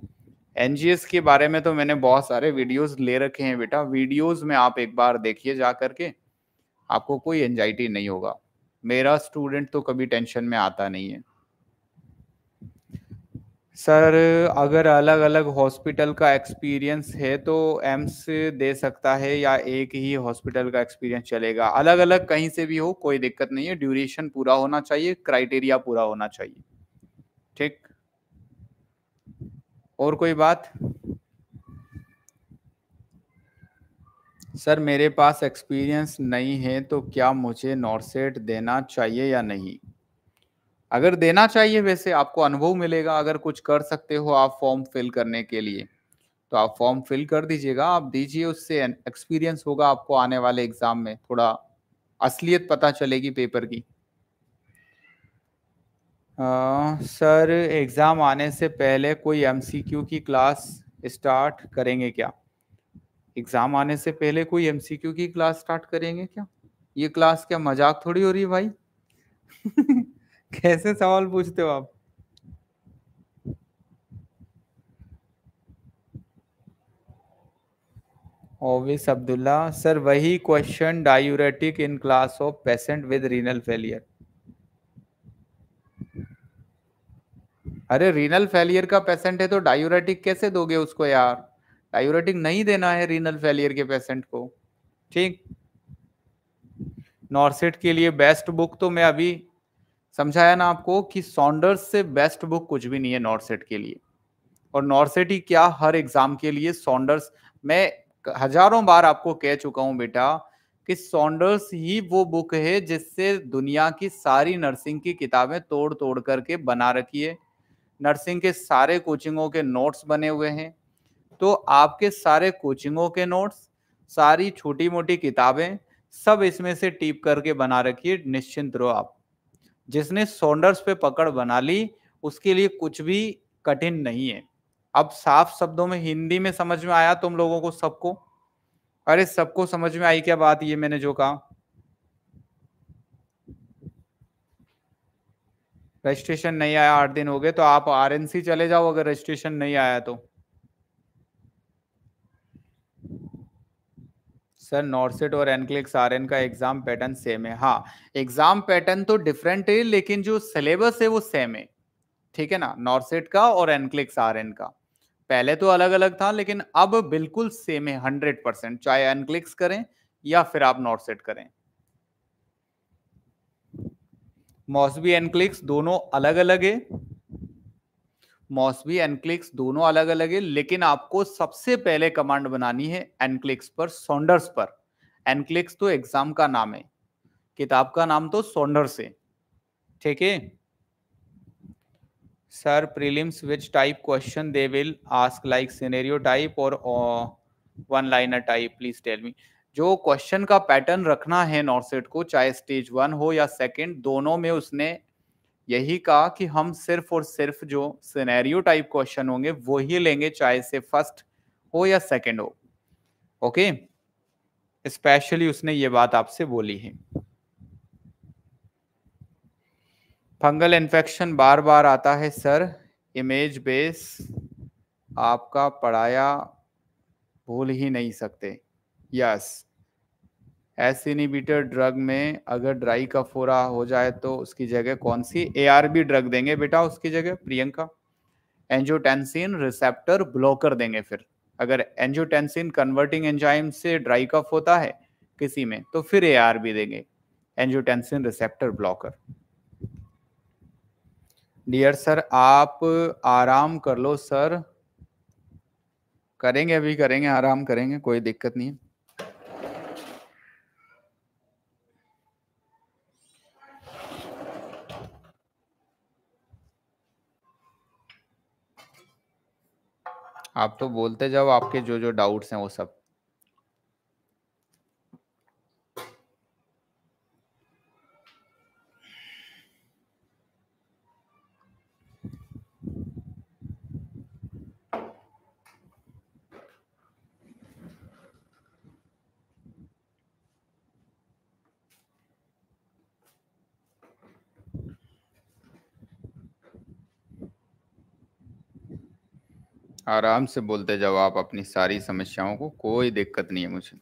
एनजीएस के बारे में तो मैंने बहुत सारे वीडियोस ले रखे हैं बेटा वीडियोस में आप एक बार देखिए जा करके आपको कोई एंजाइटी नहीं होगा मेरा स्टूडेंट तो कभी टेंशन में आता नहीं है सर अगर अलग अलग हॉस्पिटल का एक्सपीरियंस है तो एम्स दे सकता है या एक ही हॉस्पिटल का एक्सपीरियंस चलेगा अलग अलग कहीं से भी हो कोई दिक्कत नहीं है ड्यूरेशन पूरा होना चाहिए क्राइटेरिया पूरा होना चाहिए ठीक और कोई बात सर मेरे पास एक्सपीरियंस नहीं है तो क्या मुझे नॉर्सेट देना चाहिए या नहीं अगर देना चाहिए वैसे आपको अनुभव मिलेगा अगर कुछ कर सकते हो आप फॉर्म फिल करने के लिए तो आप फॉर्म फिल कर दीजिएगा आप दीजिए उससे एक्सपीरियंस होगा आपको आने वाले एग्जाम में थोड़ा असलियत पता चलेगी पेपर की सर एग्ज़ाम आने से पहले कोई एमसीक्यू की क्लास स्टार्ट करेंगे क्या एग्ज़ाम आने से पहले कोई एमसीक्यू की क्लास स्टार्ट करेंगे क्या ये क्लास क्या मजाक थोड़ी हो रही है भाई (laughs) कैसे सवाल पूछते हो आप ओविस अब्दुल्ला सर वही question diuretic in class of patient with renal failure अरे रीनल फेलियर का पेशेंट है तो डायूरेटिक कैसे दोगे उसको यार डायूरेटिक नहीं देना है रीनल फेलियर के पेशेंट को ठीक नॉर्सेट के लिए बेस्ट बुक तो मैं अभी समझाया ना आपको कि सॉन्डर्स से बेस्ट बुक कुछ भी नहीं है नॉर्सेट के लिए और नॉर्सेट ही क्या हर एग्जाम के लिए सॉन्डर्स मैं हजारों बार आपको कह चुका हूं बेटा कि सॉन्डर्स ही वो बुक है जिससे दुनिया की सारी नर्सिंग की किताबें तोड़ तोड़ करके बना रखी है नर्सिंग के सारे कोचिंगों के नोट्स बने हुए हैं तो आपके सारे कोचिंगों के नोट्स सारी छोटी मोटी किताबें सब इसमें से टीप करके बना रखिए निश्चिंत रहो आप जिसने सोंडर्स पे पकड़ बना ली उसके लिए कुछ भी कठिन नहीं है अब साफ शब्दों में हिंदी में समझ में आया तुम लोगों को सबको अरे सबको समझ में आई क्या बात ये मैंने जो कहा रजिस्ट्रेशन नहीं आया आठ दिन हो गए तो आप आरएनसी चले जाओ अगर रजिस्ट्रेशन नहीं आया तो सर नॉर्सेट और एनक्लिक्स आर का एग्जाम पैटर्न सेम है हाँ एग्जाम पैटर्न तो डिफरेंट है लेकिन जो सिलेबस है वो सेम है ठीक है ना नॉर्सेट का और एनक्लिक्स आर का पहले तो अलग अलग था लेकिन अब बिल्कुल सेम है हंड्रेड परसेंट चाहे एनक्लिक्स करें या फिर आप नॉर्सेट करें मॉसबी एनक्लिक्स दोनों अलग अलग है मॉसबी एनक्लिक्स दोनों अलग अलग है लेकिन आपको सबसे पहले कमांड बनानी है एनक्लिक्स पर सोंडर्स पर एनक्लिक्स तो एग्जाम का नाम है किताब का नाम तो सोंडर्स है ठीक है sir prelims which type question they will ask like scenario type और one liner type please tell me जो क्वेश्चन का पैटर्न रखना है नॉर्सेट को चाहे स्टेज वन हो या सेकंड दोनों में उसने यही कहा कि हम सिर्फ और सिर्फ जो सिनेरियो टाइप क्वेश्चन होंगे वो ही लेंगे चाहे से फर्स्ट हो या सेकंड हो ओके स्पेशली उसने ये बात आपसे बोली है फंगल इन्फेक्शन बार बार आता है सर इमेज बेस आपका पढ़ाया भूल ही नहीं सकते यस एस इनिबिटर ड्रग में अगर ड्राई का फोरा हो जाए तो उसकी जगह कौन सी ए ड्रग देंगे बेटा उसकी जगह प्रियंका एंजियोटेंसिन रिसेप्टर ब्लॉकर देंगे फिर अगर एंजियोटेंसिन कन्वर्टिंग एंजाइम से ड्राई कफ होता है किसी में तो फिर ए देंगे angiotensin receptor blocker dear sir आप आराम कर लो सर करेंगे अभी करेंगे आराम करेंगे कोई दिक्कत नहीं है आप तो बोलते जाओ आपके जो जो डाउट्स हैं वो सब आराम से बोलते जाओ आप अपनी सारी समस्याओं को कोई दिक्कत नहीं है मुझे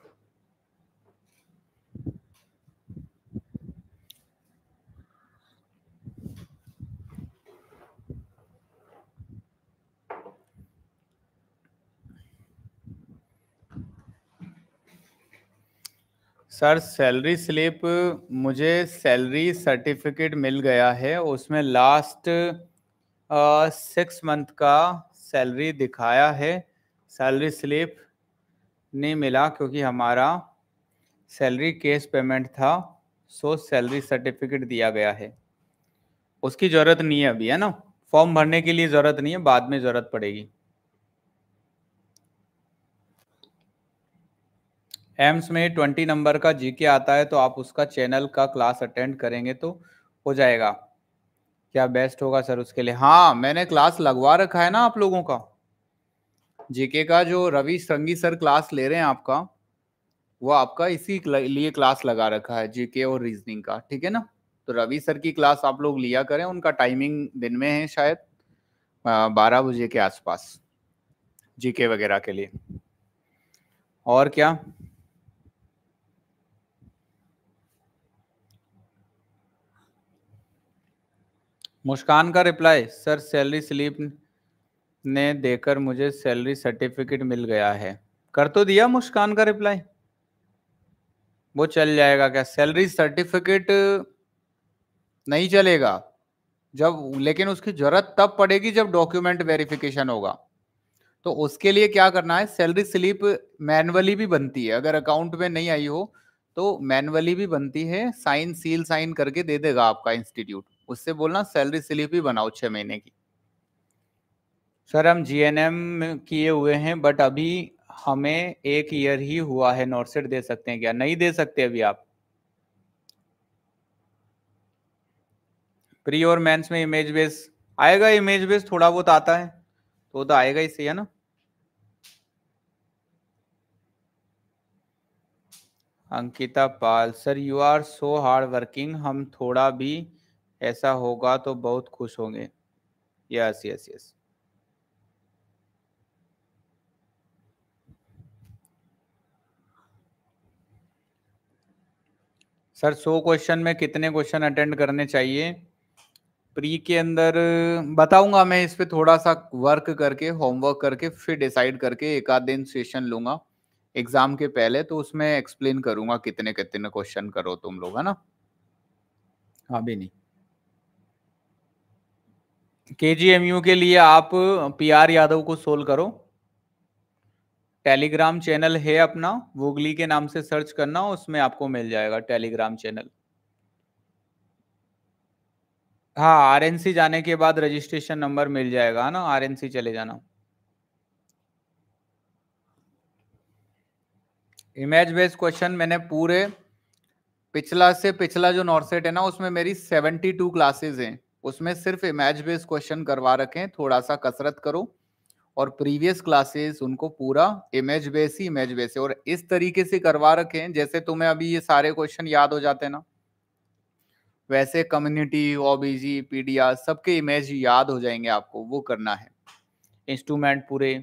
सर सैलरी स्लिप मुझे सैलरी सर्टिफिकेट मिल गया है उसमें लास्ट सिक्स मंथ का सैलरी दिखाया है सैलरी स्लिप नहीं मिला क्योंकि हमारा सैलरी केस पेमेंट था सो सैलरी सर्टिफिकेट दिया गया है उसकी ज़रूरत नहीं है अभी है ना फॉर्म भरने के लिए ज़रूरत नहीं है बाद में ज़रूरत पड़ेगी एम्स में ट्वेंटी नंबर का जीके आता है तो आप उसका चैनल का क्लास अटेंड करेंगे तो हो जाएगा क्या बेस्ट होगा सर उसके लिए हाँ मैंने क्लास लगवा रखा है ना आप लोगों का जीके का जो रवि संगी सर क्लास ले रहे हैं आपका वो आपका इसी लिए क्लास लगा रखा है जीके और रीजनिंग का ठीक है ना तो रवि सर की क्लास आप लोग लिया करें उनका टाइमिंग दिन में है शायद बारह बजे के आसपास जीके वगैरह के लिए और क्या मुस्कान का रिप्लाई सर सैलरी स्लिप ने देकर मुझे सैलरी सर्टिफिकेट मिल गया है कर तो दिया मुस्कान का रिप्लाई वो चल जाएगा क्या सैलरी सर्टिफिकेट नहीं चलेगा जब लेकिन उसकी जरूरत तब पड़ेगी जब डॉक्यूमेंट वेरिफिकेशन होगा तो उसके लिए क्या करना है सैलरी स्लिप मैनुअली भी बनती है अगर अकाउंट में नहीं आई हो तो मैनुअली भी बनती है साइन सील साइन करके दे देगा आपका इंस्टीट्यूट उससे बोलना सैलरी स्लिप ही बनाओ छः महीने की सर हम जीएनएम किए हुए हैं बट अभी हमें एक ईयर ही हुआ है नोटसेट दे सकते हैं क्या नहीं दे सकते अभी आप प्री और मेंस में इमेज बेस आएगा इमेज बेस थोड़ा बहुत आता है तो तो आएगा ही सही है ना Ankita Pal sir you are so hard working हम थोड़ा भी ऐसा होगा तो बहुत खुश होंगे यस यस यस सर सो क्वेश्चन में कितने क्वेश्चन अटेंड करने चाहिए प्री के अंदर बताऊंगा मैं इस पर थोड़ा सा वर्क करके होमवर्क करके फिर डिसाइड करके एक आध दिन सेशन लूंगा एग्जाम के पहले तो उसमें एक्सप्लेन करूंगा कितने कितने क्वेश्चन करो तुम लोग है ना हाँ भी नहीं केजीएमयू के लिए आप पीआर यादव को सोल्व करो टेलीग्राम चैनल है अपना वोगली के नाम से सर्च करना उसमें आपको मिल जाएगा टेलीग्राम चैनल हाँ आरएनसी जाने के बाद रजिस्ट्रेशन नंबर मिल जाएगा है ना आरएनसी चले जाना इमेज बेस्ड क्वेश्चन मैंने पूरे पिछला से पिछला जो नॉर्सेट है ना उसमें मेरी सेवेंटी टू क्लासेज हैं उसमें सिर्फ इमेज बेस क्वेश्चन करवा रखें थोड़ा सा कसरत करो और प्रीवियस क्लासेस उनको पूरा इमेज बेस ही इमेज बेस और इस तरीके से करवा रखें जैसे तुम्हें अभी ये सारे क्वेश्चन याद हो जाते ना वैसे कम्युनिटी ओबीजी पीडीआर सबके इमेज याद हो जाएंगे आपको वो करना है इंस्ट्रूमेंट पूरे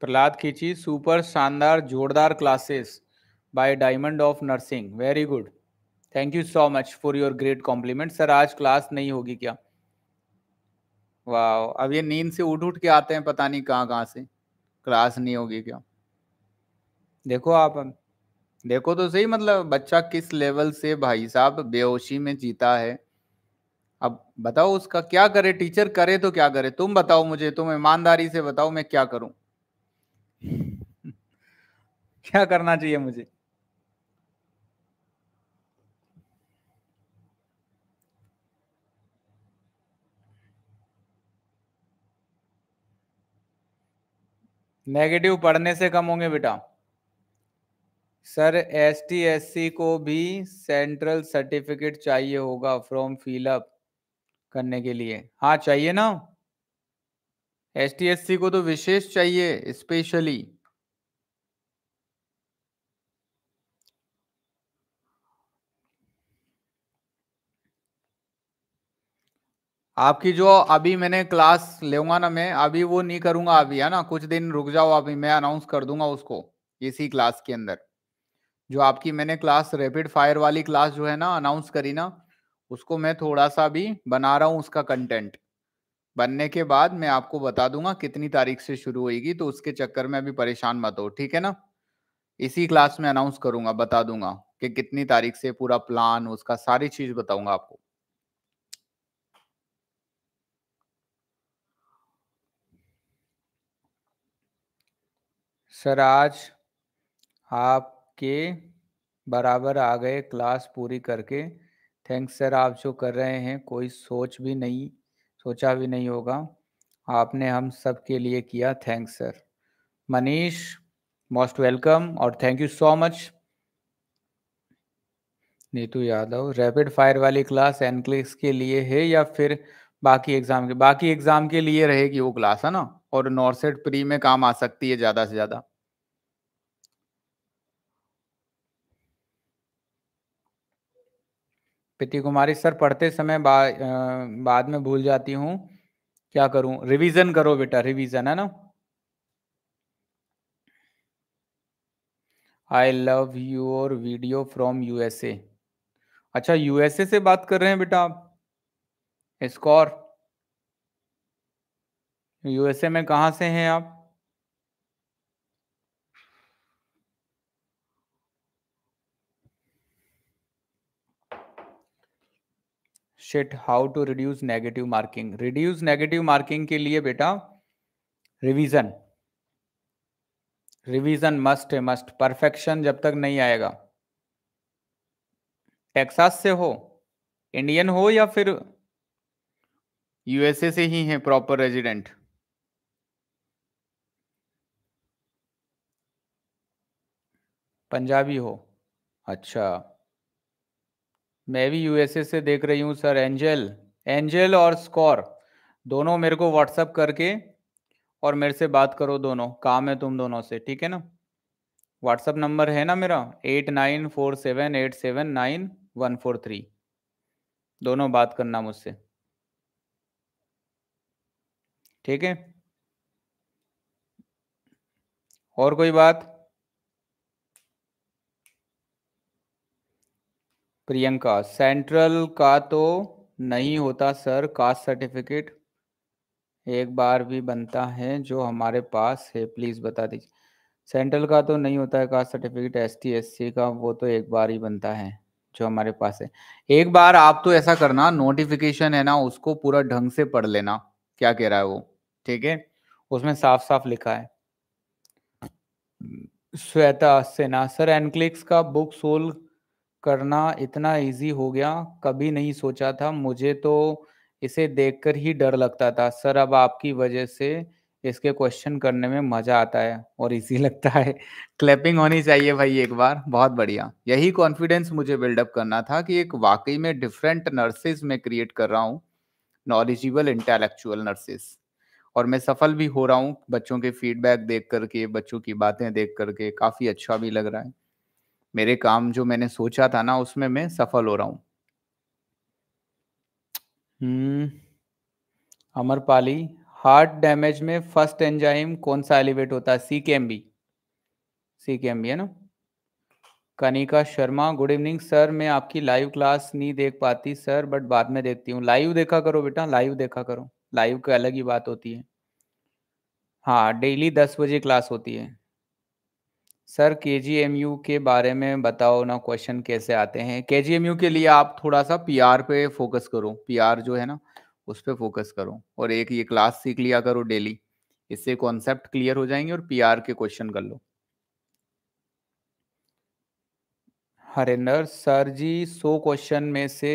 प्रहलाद खींची सुपर शानदार जोरदार classes by diamond of nursing very good thank you so much for your great compliment sir आज क्लास नहीं होगी क्या वाह अब ये नींद से उठ उठ के आते हैं पता नहीं कहाँ कहाँ से क्लास नहीं होगी क्या देखो आप देखो तो सही मतलब बच्चा किस लेवल से भाई साहब बेहोशी में जीता है अब बताओ उसका क्या करे टीचर करे तो क्या करे तुम बताओ मुझे तुम ईमानदारी से बताओ मैं क्या करूं क्या करना चाहिए मुझे नेगेटिव पढ़ने से कम होंगे बेटा sir S T S C को भी सेंट्रल सर्टिफिकेट चाहिए होगा फ्रॉम फिलअप करने के लिए हाँ चाहिए ना एसटीएससी को तो विशेष चाहिए स्पेशली आपकी जो अभी मैंने क्लास लेगा ना मैं अभी वो नहीं करूंगा अभी है ना कुछ दिन रुक जाओ अभी मैं अनाउंस कर दूंगा उसको इसी क्लास के अंदर जो आपकी मैंने क्लास रैपिड फायर वाली क्लास जो है ना अनाउंस करी ना उसको मैं थोड़ा सा भी बना रहा हूँ उसका कंटेंट बनने के बाद मैं आपको बता दूंगा कितनी तारीख से शुरू होगी तो उसके चक्कर में अभी परेशान मत हो ठीक है ना इसी क्लास में अनाउंस करूंगा बता दूंगा कि कितनी तारीख से पूरा प्लान उसका सारी चीज बताऊंगा आपको सर आज आपके बराबर आ गए क्लास पूरी करके थैंक्स सर आप जो कर रहे हैं कोई सोच भी नहीं सोचा भी नहीं होगा आपने हम सब के लिए किया thanks sir Manish most welcome और thank you so much Neetu Yadav rapid fire वाली क्लास एनक्लिक्स के लिए है या फिर बाकी एग्जाम के बाकी एग्जाम के लिए रहेगी वो क्लास है ना और नॉर्सेट प्री में काम आ सकती है ज़्यादा से ज़्यादा प्रीति कुमारी सर पढ़ते समय बा, आ, बाद में भूल जाती हूँ क्या करूं रिवीजन करो बेटा रिवीजन है ना I love your video from USA अच्छा यूएसए से बात कर रहे हैं बेटा आप स्कोर यूएसए में कहाँ से हैं आप शिट how to reduce negative marking reduce negative marking के लिए बेटा रिवीजन रिवीजन मस्ट है मस्ट परफेक्शन जब तक नहीं आएगा टेक्सास से हो इंडियन हो या फिर यूएसए से ही है प्रॉपर रेजिडेंट पंजाबी हो अच्छा मैं भी यूएसए से देख रही हूँ सर एंजल एंजल और स्कोर दोनों मेरे को व्हाट्सअप करके और मेरे से बात करो दोनों काम है तुम दोनों से ठीक है ना व्हाट्सअप नंबर है ना मेरा eight nine four seven eight seven nine one four three दोनों बात करना मुझसे ठीक है और कोई बात प्रियंका सेंट्रल का तो नहीं होता सर कास्ट सर्टिफिकेट एक बार भी बनता है जो हमारे पास है प्लीज़ बता दीजिए सेंट्रल का तो नहीं होता है caste certificate S T S C का वो तो एक बार ही बनता है जो हमारे पास है एक बार आप तो ऐसा करना नोटिफिकेशन है ना उसको पूरा ढंग से पढ़ लेना क्या कह रहा है वो ठीक है उसमें साफ साफ लिखा है श्वेता सेना सर एनक्लिक्स का बुक सोल करना इतना इजी हो गया कभी नहीं सोचा था मुझे तो इसे देखकर ही डर लगता था सर अब आपकी वजह से इसके क्वेश्चन करने में मजा आता है और इजी (laughs) लगता है क्लैपिंग होनी चाहिए भाई एक बार बहुत बढ़िया यही कॉन्फिडेंस मुझे बिल्डअप करना था कि एक वाकई में डिफरेंट नर्सेज में क्रिएट कर रहा हूँ नॉलेजिबल इंटेलेक्चुअल नर्सेज और मैं सफल भी हो रहा हूँ बच्चों के फीडबैक देख करके बच्चों की बातें देख करके काफ़ी अच्छा भी लग रहा है मेरे काम जो मैंने सोचा था ना उसमें मैं सफल हो रहा हूँ हम्म, अमरपाली हार्ट डैमेज में फर्स्ट एंजाइम कौन सा एलिवेट होता है सी के एम बी सी के एम बी है ना Kanika Sharma good evening sir मैं आपकी लाइव क्लास नहीं देख पाती सर बट बाद में देखती हूँ लाइव देखा करो बेटा लाइव देखा करो लाइव की अलग ही बात होती है हाँ डेली दस बजे क्लास होती है सर के के बारे में बताओ ना क्वेश्चन कैसे आते हैं के के लिए आप थोड़ा सा पी पे फोकस करो पी जो है ना उस पर फोकस करो और एक ये क्लास सीख लिया करो डेली इससे कॉन्सेप्ट क्लियर हो जाएंगे और पीआर के क्वेश्चन कर लो हरिंदर सर जी सो क्वेश्चन में से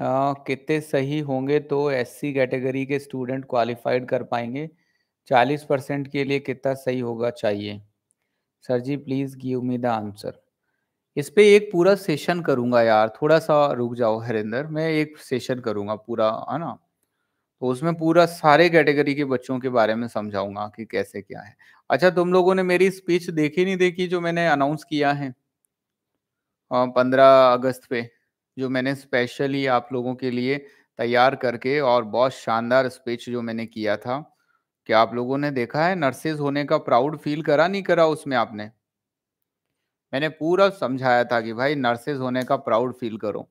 कितने सही होंगे तो एससी कैटेगरी के स्टूडेंट क्वालिफाइड कर पाएंगे चालीस परसेंट के लिए कितना सही होगा चाहिए sir ji please give me the answer इस पे एक पूरा सेशन करूंगा यार थोड़ा सा रुक जाओ हरिंदर मैं एक सेशन करूंगा पूरा है ना तो उसमें पूरा सारे कैटेगरी के बच्चों के बारे में समझाऊंगा कि कैसे क्या है अच्छा तुम लोगों ने मेरी स्पीच देखी नहीं देखी जो मैंने अनाउंस किया है पंद्रह अगस्त पे जो मैंने स्पेशली आप लोगों के लिए तैयार करके और बहुत शानदार स्पीच जो मैंने किया था क्या आप लोगों ने देखा है नर्सेज होने का प्राउड फील करा नहीं करा उसमें आपने मैंने पूरा समझाया था कि भाई नर्सेज होने का प्राउड फील करो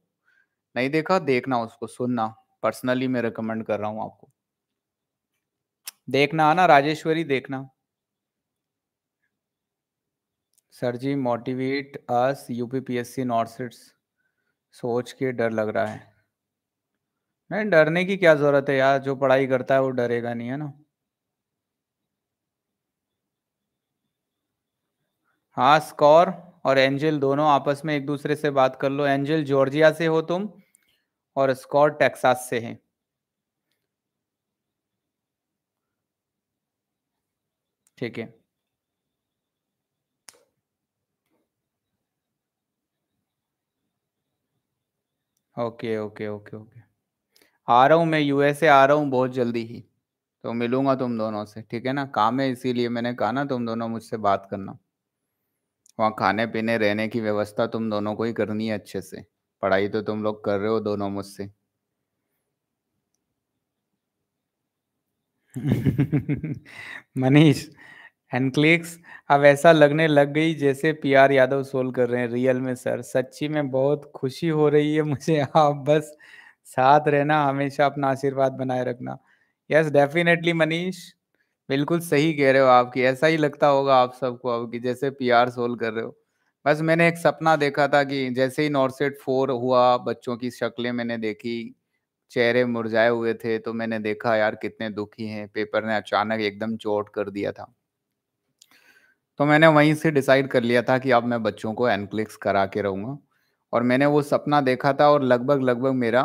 नहीं देखा देखना उसको सुनना पर्सनली मैं रिकमेंड कर रहा हूँ आपको देखना आना राजेश्वरी देखना sir ji motivate us UPPSC नॉर्थ सोच के डर लग रहा है नहीं डरने की क्या ज़रूरत है यार जो पढ़ाई करता है वो डरेगा नहीं है ना हाँ स्कॉर और एंजल दोनों आपस में एक दूसरे से बात कर लो एंजल जॉर्जिया से हो तुम और स्कोर टेक्सास से हैं ठीक है ओके ओके ओके ओके आ रहा हूँ मैं यूएसए आ रहा हूँ बहुत जल्दी ही तो मिलूंगा तुम दोनों से ठीक है ना काम है इसीलिए मैंने कहा ना तुम दोनों मुझसे बात करना वहाँ खाने पीने रहने की व्यवस्था तुम दोनों को ही करनी है अच्छे से पढ़ाई तो तुम लोग कर रहे हो दोनों मुझसे (laughs) मनीष एनक्लिक्स अब ऐसा लगने लग गई जैसे पीआर यादव सोल कर रहे हैं रियल में सर सच्ची में बहुत खुशी हो रही है मुझे (laughs) आप बस साथ रहना हमेशा अपना आशीर्वाद बनाए रखना यस डेफिनेटली मनीष बिल्कुल सही कह रहे हो आपकी ऐसा ही लगता होगा आप सबको अब कि जैसे आर सोल कर रहे हो। बस मैंने एक सपना देखा था कि जैसे ही नॉर्थ-साइड 4 हुआ, बच्चों की शक्लें मैंने देखी, चेहरे मुरझाए हुए थे, तो मैंने देखा यार कितने दुखी हैं, पेपर ने अचानक एकदम चोट कर दिया था। तो मैंने वहीं से डिसाइड कर लिया था कि अब मैं बच्चों को एनक्लिक्स करा के रहूँगा और मैंने वो सपना देखा था और लगभग-लगभग मेरा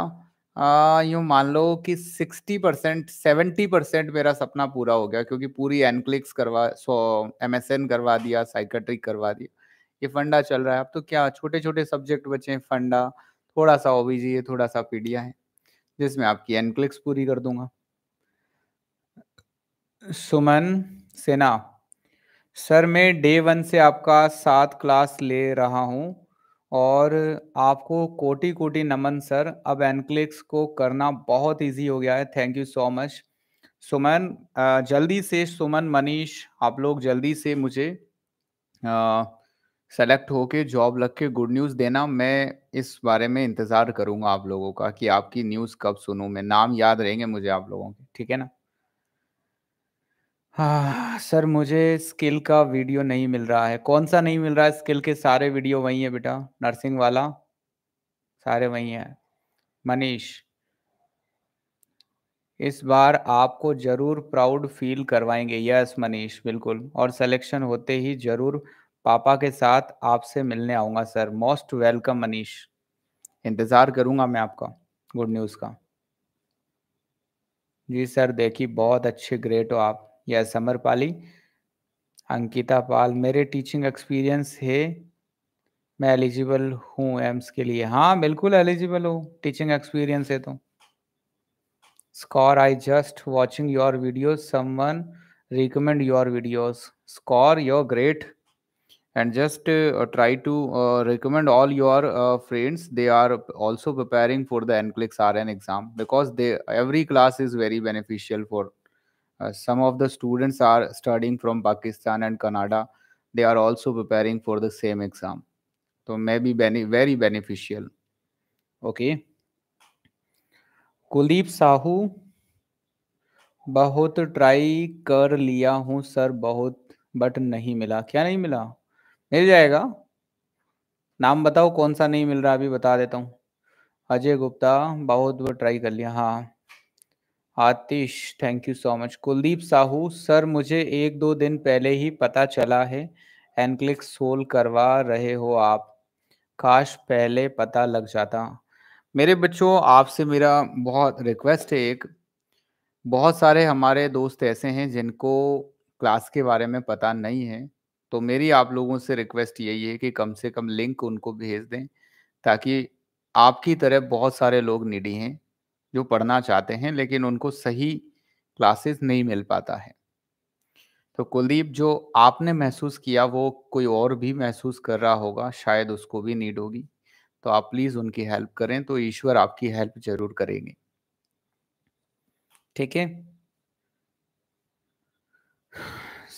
यूँ मान लो कि 60% परसेंट मेरा सपना पूरा हो गया क्योंकि पूरी एनक्लिक्स करवा सो एमएसएन करवा दिया साइकेट्रिक करवा दिया ये फंडा चल रहा है अब तो क्या छोटे छोटे सब्जेक्ट बचे हैं फंडा थोड़ा सा ओबीजी है थोड़ा सा पीडिया है जिसमें आपकी एनक्लिक्स पूरी कर दूंगा सुमन सेना सर मैं डे वन से आपका सात क्लास ले रहा हूँ और आपको कोटि कोटि नमन सर अब एनक्लिक्स को करना बहुत इजी हो गया है thank you so much Suman जल्दी से सुमन मनीष आप लोग जल्दी से मुझे सेलेक्ट होके जॉब लग के गुड न्यूज़ देना मैं इस बारे में इंतज़ार करूंगा आप लोगों का कि आपकी न्यूज़ कब सुनूं मैं नाम याद रहेंगे मुझे आप लोगों के ठीक है ना हाँ सर मुझे स्किल का वीडियो नहीं मिल रहा है कौन-सा नहीं मिल रहा है? स्किल के सारे वीडियो वही हैं बेटा नर्सिंग वाला, सारे वही हैं। मनीष इस बार आपको ज़रूर प्राउड फ़ील करवाएँगे। यस मनीष बिल्कुल और सिलेक्शन होते ही ज़रूर पापा के साथ आपसे मिलने आऊँगा सर। Most welcome Manish. इंतज़ार करूँगा मैं आपका गुड न्यूज़ का। जी सर देखिए बहुत अच्छे ग्रेट हो आप। या समर पाली अंकिता पाल मेरे टीचिंग एक्सपीरियंस है मैं एलिजिबल हूँ एम्स के लिए हाँ बिल्कुल एलिजिबल हूँ टीचिंग एक्सपीरियंस है तो स्कॉर I just watching your video someone recommend your videos स्कॉर your great and just try to recommend all your friends they are also preparing for the NCLEX R N exam because they every class is very beneficial for some of the students are studying from Pakistan and Canada. They are also preparing for the same exam. So maybe bene very beneficial. Okay. Kuldeep Sahu बहुत try कर लिया हूँ sir बहुत but नहीं मिला क्या नहीं मिला मिल जाएगा नाम बताओ कौन सा नहीं मिल रहा अभी बता देता हूँ अजय गुप्ता बहुत वो ट्राई कर लिया हाँ Aatish thank you so much Kuldeep Sahu sir मुझे एक दो दिन पहले ही पता चला है एनक्लिक सोल करवा रहे हो आप काश पहले पता लग जाता मेरे बच्चों आपसे मेरा बहुत रिक्वेस्ट है एक बहुत सारे हमारे दोस्त ऐसे हैं जिनको क्लास के बारे में पता नहीं है तो मेरी आप लोगों से रिक्वेस्ट यही है कि कम से कम लिंक उनको भेज दें ताकि आपकी तरह बहुत सारे लोग निडी हैं जो पढ़ना चाहते हैं लेकिन उनको सही क्लासेस नहीं मिल पाता है तो कुलदीप जो आपने महसूस किया वो कोई और भी महसूस कर रहा होगा शायद उसको भी नीड होगी तो आप प्लीज उनकी हेल्प करें तो ईश्वर आपकी हेल्प जरूर करेंगे ठीक है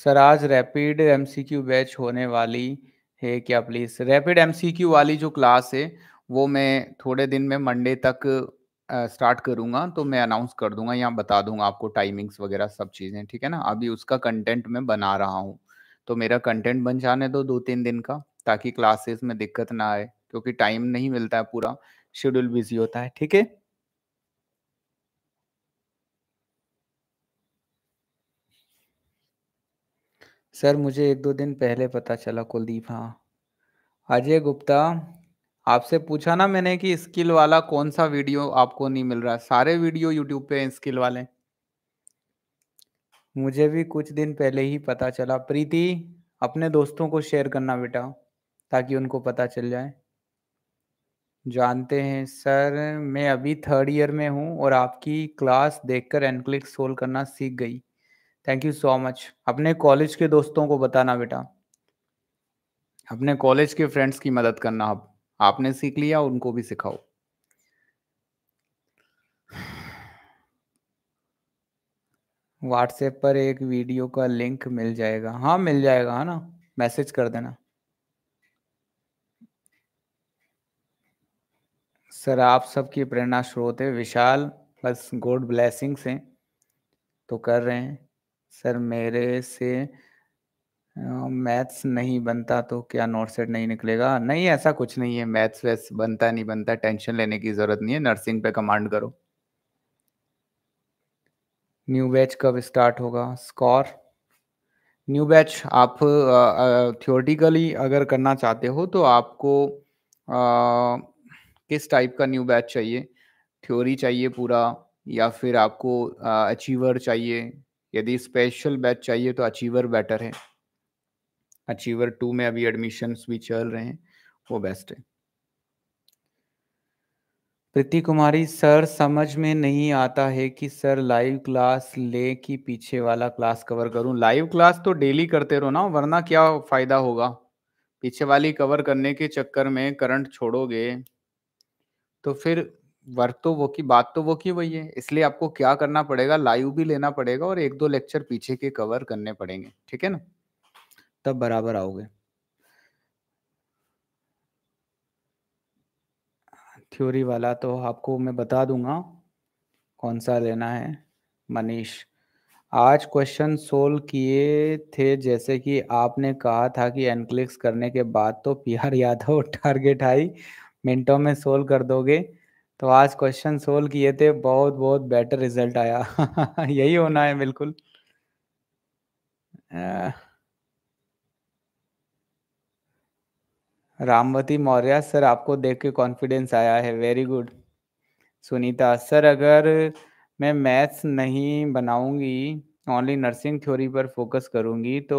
सर आज रैपिड एमसीक्यू बैच होने वाली है क्या प्लीज रैपिड एमसीक्यू वाली जो क्लास है वो मैं थोड़े दिन में मंडे तक स्टार्ट करूंगा तो मैं अनाउंस कर दूंगा या बता दूंगा आपको टाइमिंग्स वगैरह सब चीज़ें ठीक है ना अभी उसका कंटेंट मैं बना रहा हूँ तो मेरा कंटेंट बन जाने दो दो तीन दिन का ताकि क्लासेस में दिक्कत ना आए क्योंकि टाइम नहीं मिलता है पूरा शेड्यूल बिजी होता है ठीक है सर मुझे एक दो दिन पहले पता चला कुलदीप हाँ अजय गुप्ता आपसे पूछा ना मैंने कि स्किल वाला कौन सा वीडियो आपको नहीं मिल रहा सारे वीडियो यूट्यूब पे स्किल वाले मुझे भी कुछ दिन पहले ही पता चला प्रीति अपने दोस्तों को शेयर करना बेटा ताकि उनको पता चल जाए जानते हैं सर मैं अभी थर्ड ईयर में हूँ और आपकी क्लास देखकर एनक्लिक सोल्व करना सीख गई थैंक यू सो मच अपने कॉलेज के दोस्तों को बताना बेटा अपने कॉलेज के फ्रेंड्स की मदद करना आप आपने सीख लिया उनको भी सिखाओ व्हाट्सएप पर एक वीडियो का लिंक मिल जाएगा हाँ मिल जाएगा है ना मैसेज कर देना सर आप सबकी प्रेरणा स्रोत है विशाल बस गॉड ब्लेसिंग्स हैं तो कर रहे हैं सर मेरे से मैथ्स नहीं बनता तो क्या नोट सेट नहीं निकलेगा नहीं ऐसा कुछ नहीं है मैथ्स वैथ्स बनता नहीं बनता टेंशन लेने की जरूरत नहीं है नर्सिंग पे कमांड करो न्यू बैच कब स्टार्ट होगा स्कॉर न्यू बैच आप थियोरटिकली अगर करना चाहते हो तो आपको आ, किस टाइप का न्यू बैच चाहिए थ्योरी चाहिए पूरा या फिर आपको अचीवर चाहिए यदि स्पेशल बैच चाहिए तो अचीवर बेटर है अचीवर टू में अभी एडमिशन भी चल रहे हैं वो बेस्ट है प्रीति कुमारी सर समझ में नहीं आता है कि सर लाइव क्लास ले कि पीछे वाला क्लास कवर करूं लाइव क्लास तो डेली करते रहो ना वरना क्या फायदा होगा पीछे वाली कवर करने के चक्कर में करंट छोड़ोगे तो फिर वर्क तो वो की बात तो वो की वही है इसलिए आपको क्या करना पड़ेगा लाइव भी लेना पड़ेगा और एक दो लेक्चर पीछे के कवर करने पड़ेंगे ठीक है ना तब बराबर आओगे थ्योरी वाला तो आपको मैं बता दूंगा कौन सा लेना है मनीष आज क्वेश्चन सोल्व किए थे जैसे कि आपने कहा था कि एनक्लिक्स करने के बाद तो पी आर यादव टारगेट (laughs) आई मिनटों में सोल्व कर दोगे तो आज क्वेश्चन सोल्व किए थे बहुत बहुत बेटर रिजल्ट आया (laughs) यही होना है बिल्कुल आ... रामवती मौर्य सर आपको देख के कॉन्फिडेंस आया है वेरी गुड सुनीता सर अगर मैं मैथ्स नहीं बनाऊंगी ओनली नर्सिंग थ्योरी पर फोकस करूंगी तो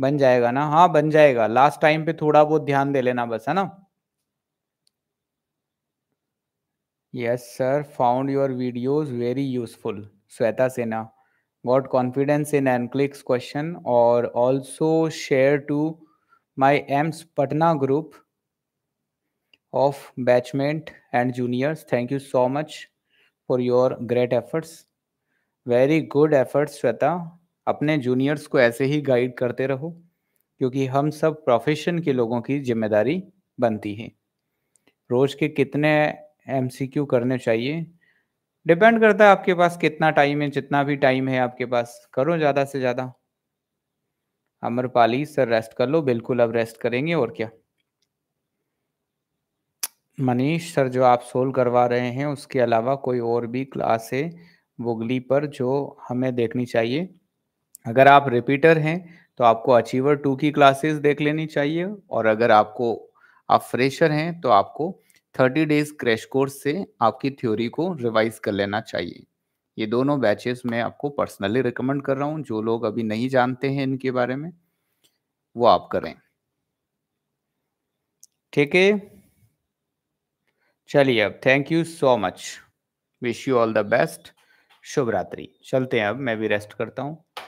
बन जाएगा ना हाँ बन जाएगा लास्ट टाइम पे थोड़ा बहुत ध्यान दे लेना बस है ना yes sir found your videos very useful Shweta Sena got confidence in NCLEX question और also share to my AIIMS Patna group of batchmates and juniors thank you so much for your great efforts very good efforts Shweta अपने juniors को ऐसे ही guide करते रहो क्योंकि हम सब profession के लोगों की जिम्मेदारी बनती है रोज़ के कितने क्यू करने चाहिए डिपेंड करता है आपके पास कितना टाइम है जितना भी टाइम है आपके पास करो ज़्यादा से ज़्यादा अमरपाली सर रेस्ट कर लो बिल्कुल अब रेस्ट करेंगे और क्या मनीष सर जो आप सोल्व करवा रहे हैं उसके अलावा कोई और भी क्लास है वुगली पर जो हमें देखनी चाहिए अगर आप रिपीटर हैं तो आपको अचीवर टू की क्लासेस देख लेनी चाहिए और अगर आपको आप फ्रेशर हैं तो आपको थर्टी डेज क्रैश कोर्स से आपकी थ्योरी को रिवाइज कर लेना चाहिए ये दोनों बैचेस मैं आपको पर्सनली रिकमेंड कर रहा हूँ जो लोग अभी नहीं जानते हैं इनके बारे में वो आप करें ठीक है चलिए अब thank you so much wish you all the best शुभ रात्रि चलते हैं अब मैं भी रेस्ट करता हूँ